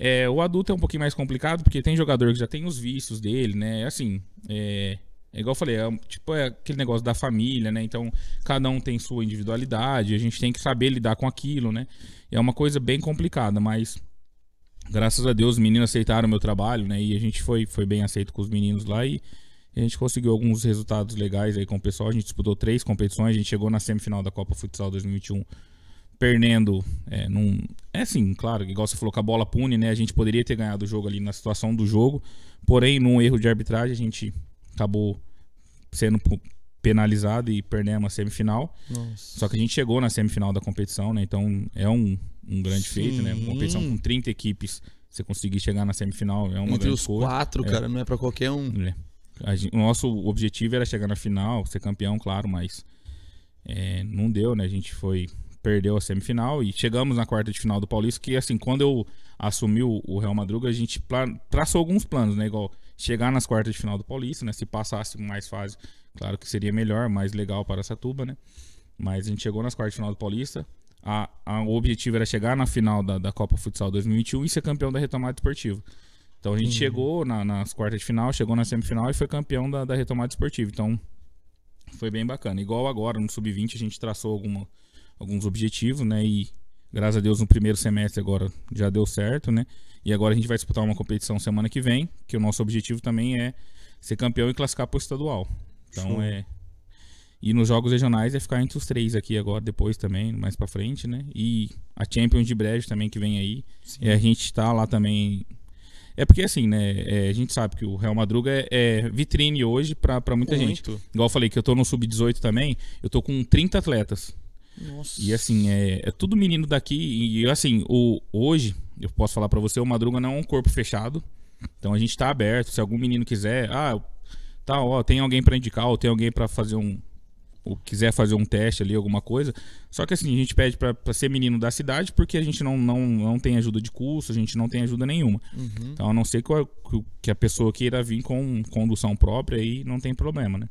É, o adulto é um pouquinho mais complicado, porque tem jogador que já tem os vícios dele, né? É assim, é. É igual eu falei, é, tipo, é aquele negócio da família, né? Então, cada um tem sua individualidade, a gente tem que saber lidar com aquilo, né? É uma coisa bem complicada, mas graças a Deus, os meninos aceitaram o meu trabalho, né? E a gente foi, foi bem aceito com os meninos lá e a gente conseguiu alguns resultados legais aí com o pessoal. A gente disputou três competições, a gente chegou na semifinal da Copa Futsal 2021 perdendo é, num... É assim, claro, igual você falou que a bola pune, né? A gente poderia ter ganhado o jogo ali na situação do jogo, porém, num erro de arbitragem, a gente acabou sendo penalizado e perdemos a semifinal. Nossa. Só que a gente chegou na semifinal da competição, né? Então é um, um grande Sim. feito, né? Uma competição com 30 equipes, você conseguir chegar na semifinal é uma Entre os coisa. quatro, é. cara, não é para qualquer um. É. Gente, o nosso objetivo era chegar na final, ser campeão, claro, mas é, não deu, né? A gente foi perdeu a semifinal e chegamos na quarta de final do Paulista, que assim, quando eu assumi o Real Madruga, a gente traçou alguns planos, né? Igual chegar nas quartas de final do Paulista, né? Se passasse mais fase, Claro que seria melhor, mais legal para Satuba, né? Mas a gente chegou nas quartas de final do Paulista. A, a, o objetivo era chegar na final da, da Copa Futsal 2021 e ser campeão da retomada esportiva. Então a gente uhum. chegou na, nas quartas de final, chegou na semifinal e foi campeão da, da retomada esportiva. Então foi bem bacana. Igual agora, no Sub-20, a gente traçou alguma, alguns objetivos, né? E graças a Deus no primeiro semestre agora já deu certo, né? E agora a gente vai disputar uma competição semana que vem, que o nosso objetivo também é ser campeão e classificar para o estadual. Então Show. é. E nos jogos regionais é ficar entre os três aqui agora, depois também, mais pra frente, né? E a Champions de Brejo também que vem aí. Sim. E é, a gente tá lá também. É porque assim, né? É, a gente sabe que o Real Madruga é, é vitrine hoje pra, pra muita Muito. gente. Igual eu falei que eu tô no Sub-18 também, eu tô com 30 atletas. Nossa. E assim, é, é tudo menino daqui. E assim, o, hoje, eu posso falar para você, o Madruga não é um corpo fechado. Então a gente tá aberto. Se algum menino quiser, ah, tal, ó, tem alguém para indicar, ou tem alguém para fazer um ou quiser fazer um teste ali, alguma coisa. Só que assim, a gente pede para ser menino da cidade, porque a gente não, não, não tem ajuda de curso, a gente não tem ajuda nenhuma. Uhum. Então, a não ser que a, que a pessoa queira vir com condução própria, aí não tem problema, né?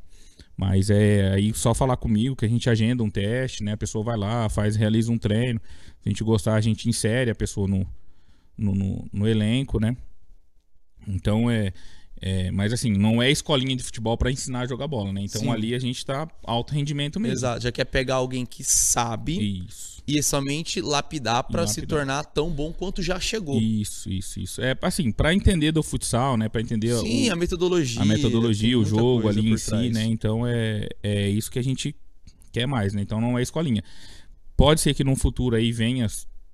Mas é aí só falar comigo que a gente agenda um teste, né? A pessoa vai lá, faz, realiza um treino. Se a gente gostar, a gente insere a pessoa no, no, no, no elenco, né? Então é, é, mas assim, não é escolinha de futebol para ensinar a jogar bola, né? Então Sim. ali a gente tá alto rendimento mesmo. Exato, já quer pegar alguém que sabe isso. e é somente lapidar para se tornar tão bom quanto já chegou. Isso, isso, isso. É assim, para entender do futsal, né? Para entender Sim, o, a metodologia, a metodologia, o jogo ali em si, né? Então é, é isso que a gente quer mais, né? Então não é escolinha. Pode ser que num futuro aí venha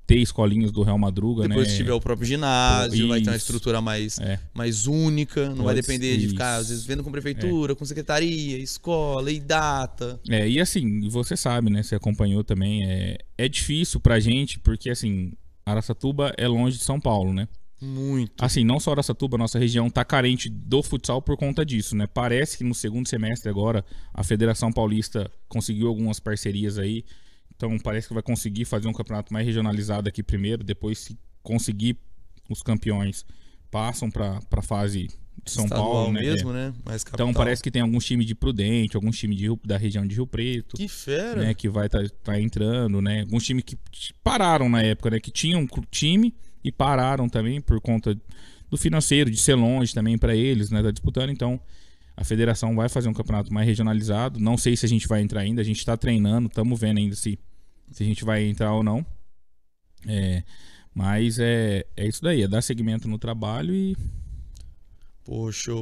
ter escolinhas do Real Madruga, Depois né? Depois tiver o próprio ginásio, Isso. vai ter uma estrutura mais, é. mais única, não Pode vai depender ser. de ficar, às vezes, vendo com é. prefeitura, é. com secretaria, escola e data. É, e assim, você sabe, né? Você acompanhou também. É, é difícil pra gente, porque assim, Aracatuba é longe de São Paulo, né? Muito. Assim, não só Aracatuba, nossa região tá carente do futsal por conta disso, né? Parece que no segundo semestre agora a Federação Paulista conseguiu algumas parcerias aí então parece que vai conseguir fazer um campeonato mais regionalizado aqui primeiro, depois se conseguir os campeões passam para a fase de São Estadual Paulo, né? mesmo, né? então parece que tem algum time de Prudente, algum time de, da região de Rio Preto. Que fera! Né? Que vai estar tá, tá entrando, né? Alguns times que pararam na época, né? Que tinham time e pararam também por conta do financeiro, de ser longe também para eles, né? Tá disputando, então... A federação vai fazer um campeonato mais regionalizado. Não sei se a gente vai entrar ainda. A gente está treinando, estamos vendo ainda se, se a gente vai entrar ou não. É, mas é, é isso daí, é dar segmento no trabalho e. Poxa,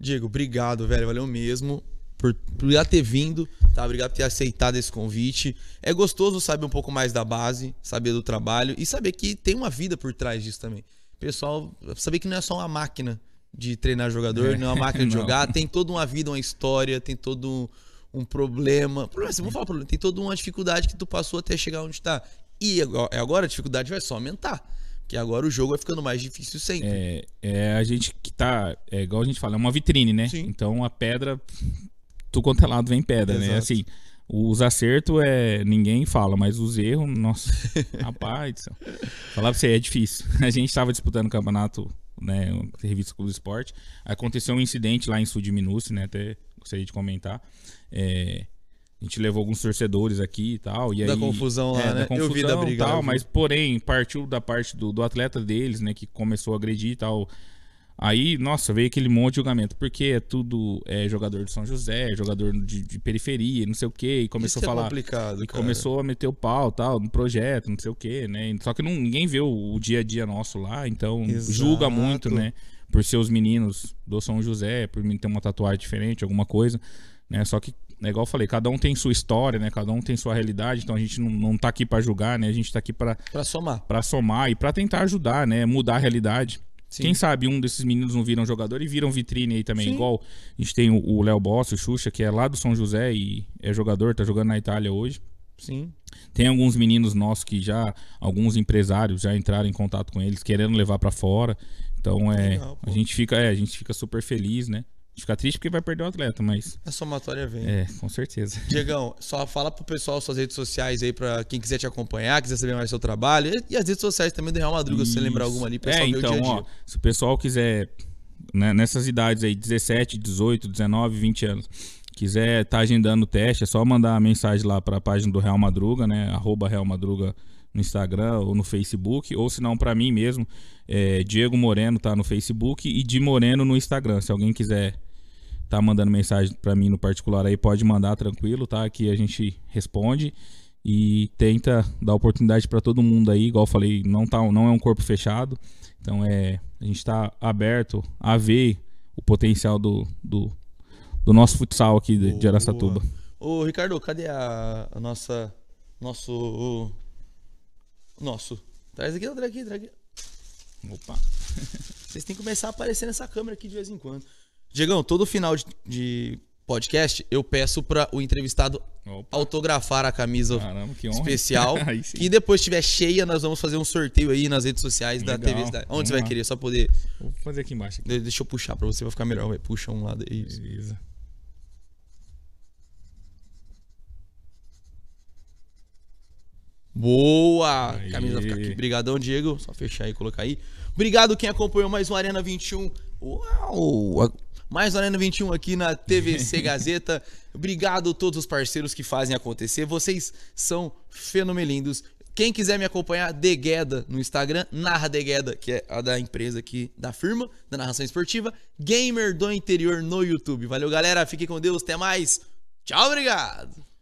Diego, obrigado, velho. Valeu mesmo por, por já ter vindo, tá? Obrigado por ter aceitado esse convite. É gostoso saber um pouco mais da base, saber do trabalho e saber que tem uma vida por trás disso também. Pessoal, saber que não é só uma máquina de treinar jogador, é. não é uma máquina de <laughs> jogar. Tem toda uma vida, uma história, tem todo um problema. Problema, assim, vamos falar problema. Tem toda uma dificuldade que tu passou até chegar onde tá. E é agora a dificuldade vai só aumentar. Porque agora o jogo vai ficando mais difícil sempre. É, é a gente que tá. É igual a gente fala, é uma vitrine, né? Sim. Então a pedra. Tu quanto é lado vem pedra, né? Exato. né? Assim. Os acertos é. ninguém fala, mas os erros, nossa, <laughs> rapaz. Falar pra você, é difícil. <laughs> A gente tava disputando o campeonato né, revista Clube Esporte. Aconteceu um incidente lá em Sul de Minúcio, né, até gostaria de comentar. É, a gente levou alguns torcedores aqui e tal. E da aí, confusão é, lá, né? Da confusão, eu vi da briga. Tal, né? mas, porém, partiu da parte do, do atleta deles, né? Que começou a agredir e tal. Aí, nossa, veio aquele monte de julgamento, porque é tudo é, jogador de São José, jogador de, de periferia, não sei o quê, e começou Isso a é falar. É complicado, e cara. começou a meter o pau tal, no projeto, não sei o quê, né? Só que não, ninguém vê o, o dia a dia nosso lá, então Exato. julga muito, né? Por ser os meninos do São José, por mim ter uma tatuagem diferente, alguma coisa, né? Só que, é igual eu falei, cada um tem sua história, né? Cada um tem sua realidade, então a gente não, não tá aqui para julgar, né? A gente tá aqui para. Pra somar. para somar e para tentar ajudar, né? Mudar a realidade. Sim. Quem sabe um desses meninos não viram jogador e viram vitrine aí também, Sim. igual a gente tem o Léo Bossi, o Xuxa, que é lá do São José e é jogador, tá jogando na Itália hoje. Sim. Tem alguns meninos nossos que já, alguns empresários já entraram em contato com eles, querendo levar para fora. Então é, Legal, a gente fica, é, a gente fica super feliz, né? ficar triste porque vai perder o atleta, mas. A somatória vem. É, com certeza. <laughs> Diegão, só fala pro pessoal suas redes sociais aí, pra quem quiser te acompanhar, quiser saber mais do seu trabalho. E, as redes sociais também do Real Madruga, se você lembrar alguma ali, é, pessoal é, então, dia -dia. Ó, se o pessoal quiser, né, nessas idades aí, 17, 18, 19, 20 anos, quiser estar tá agendando o teste, é só mandar a mensagem lá pra página do Real Madruga, né? Arroba Real Madruga no Instagram ou no Facebook, ou se não, para mim mesmo, é, Diego Moreno tá no Facebook e Di Moreno no Instagram. Se alguém quiser tá mandando mensagem para mim no particular aí, pode mandar tranquilo, tá? Que a gente responde e tenta dar oportunidade para todo mundo aí, igual eu falei, não tá, não é um corpo fechado. Então é, a gente está aberto a ver o potencial do, do, do nosso futsal aqui de, de Aracatuba. Ô, Ricardo, cadê a, a nossa nosso o, nosso Traz aqui, traz aqui, traz aqui. Opa. Vocês têm que começar a aparecer nessa câmera aqui de vez em quando. Diegão, todo final de, de podcast, eu peço para o entrevistado Opa. autografar a camisa Caramba, que especial. <laughs> e depois estiver cheia, nós vamos fazer um sorteio aí nas redes sociais Legal. da TV Cidade. Onde você vai lá. querer? Só poder. Vou fazer aqui embaixo. Aqui. Deixa eu puxar para você, vai ficar melhor. Vai, puxa um lado aí. Beleza. Boa! Aê. Camisa fica aqui. Obrigadão, Diego. Só fechar e colocar aí. Obrigado quem acompanhou mais um Arena 21. Uau! mais uma Arena 21 aqui na TVC <laughs> Gazeta. Obrigado a todos os parceiros que fazem acontecer. Vocês são fenomelindos. Quem quiser me acompanhar, Degueda no Instagram, Narra Degueda, que é a da empresa aqui, da firma, da narração esportiva, Gamer do Interior no YouTube. Valeu, galera. Fique com Deus. Até mais. Tchau, obrigado.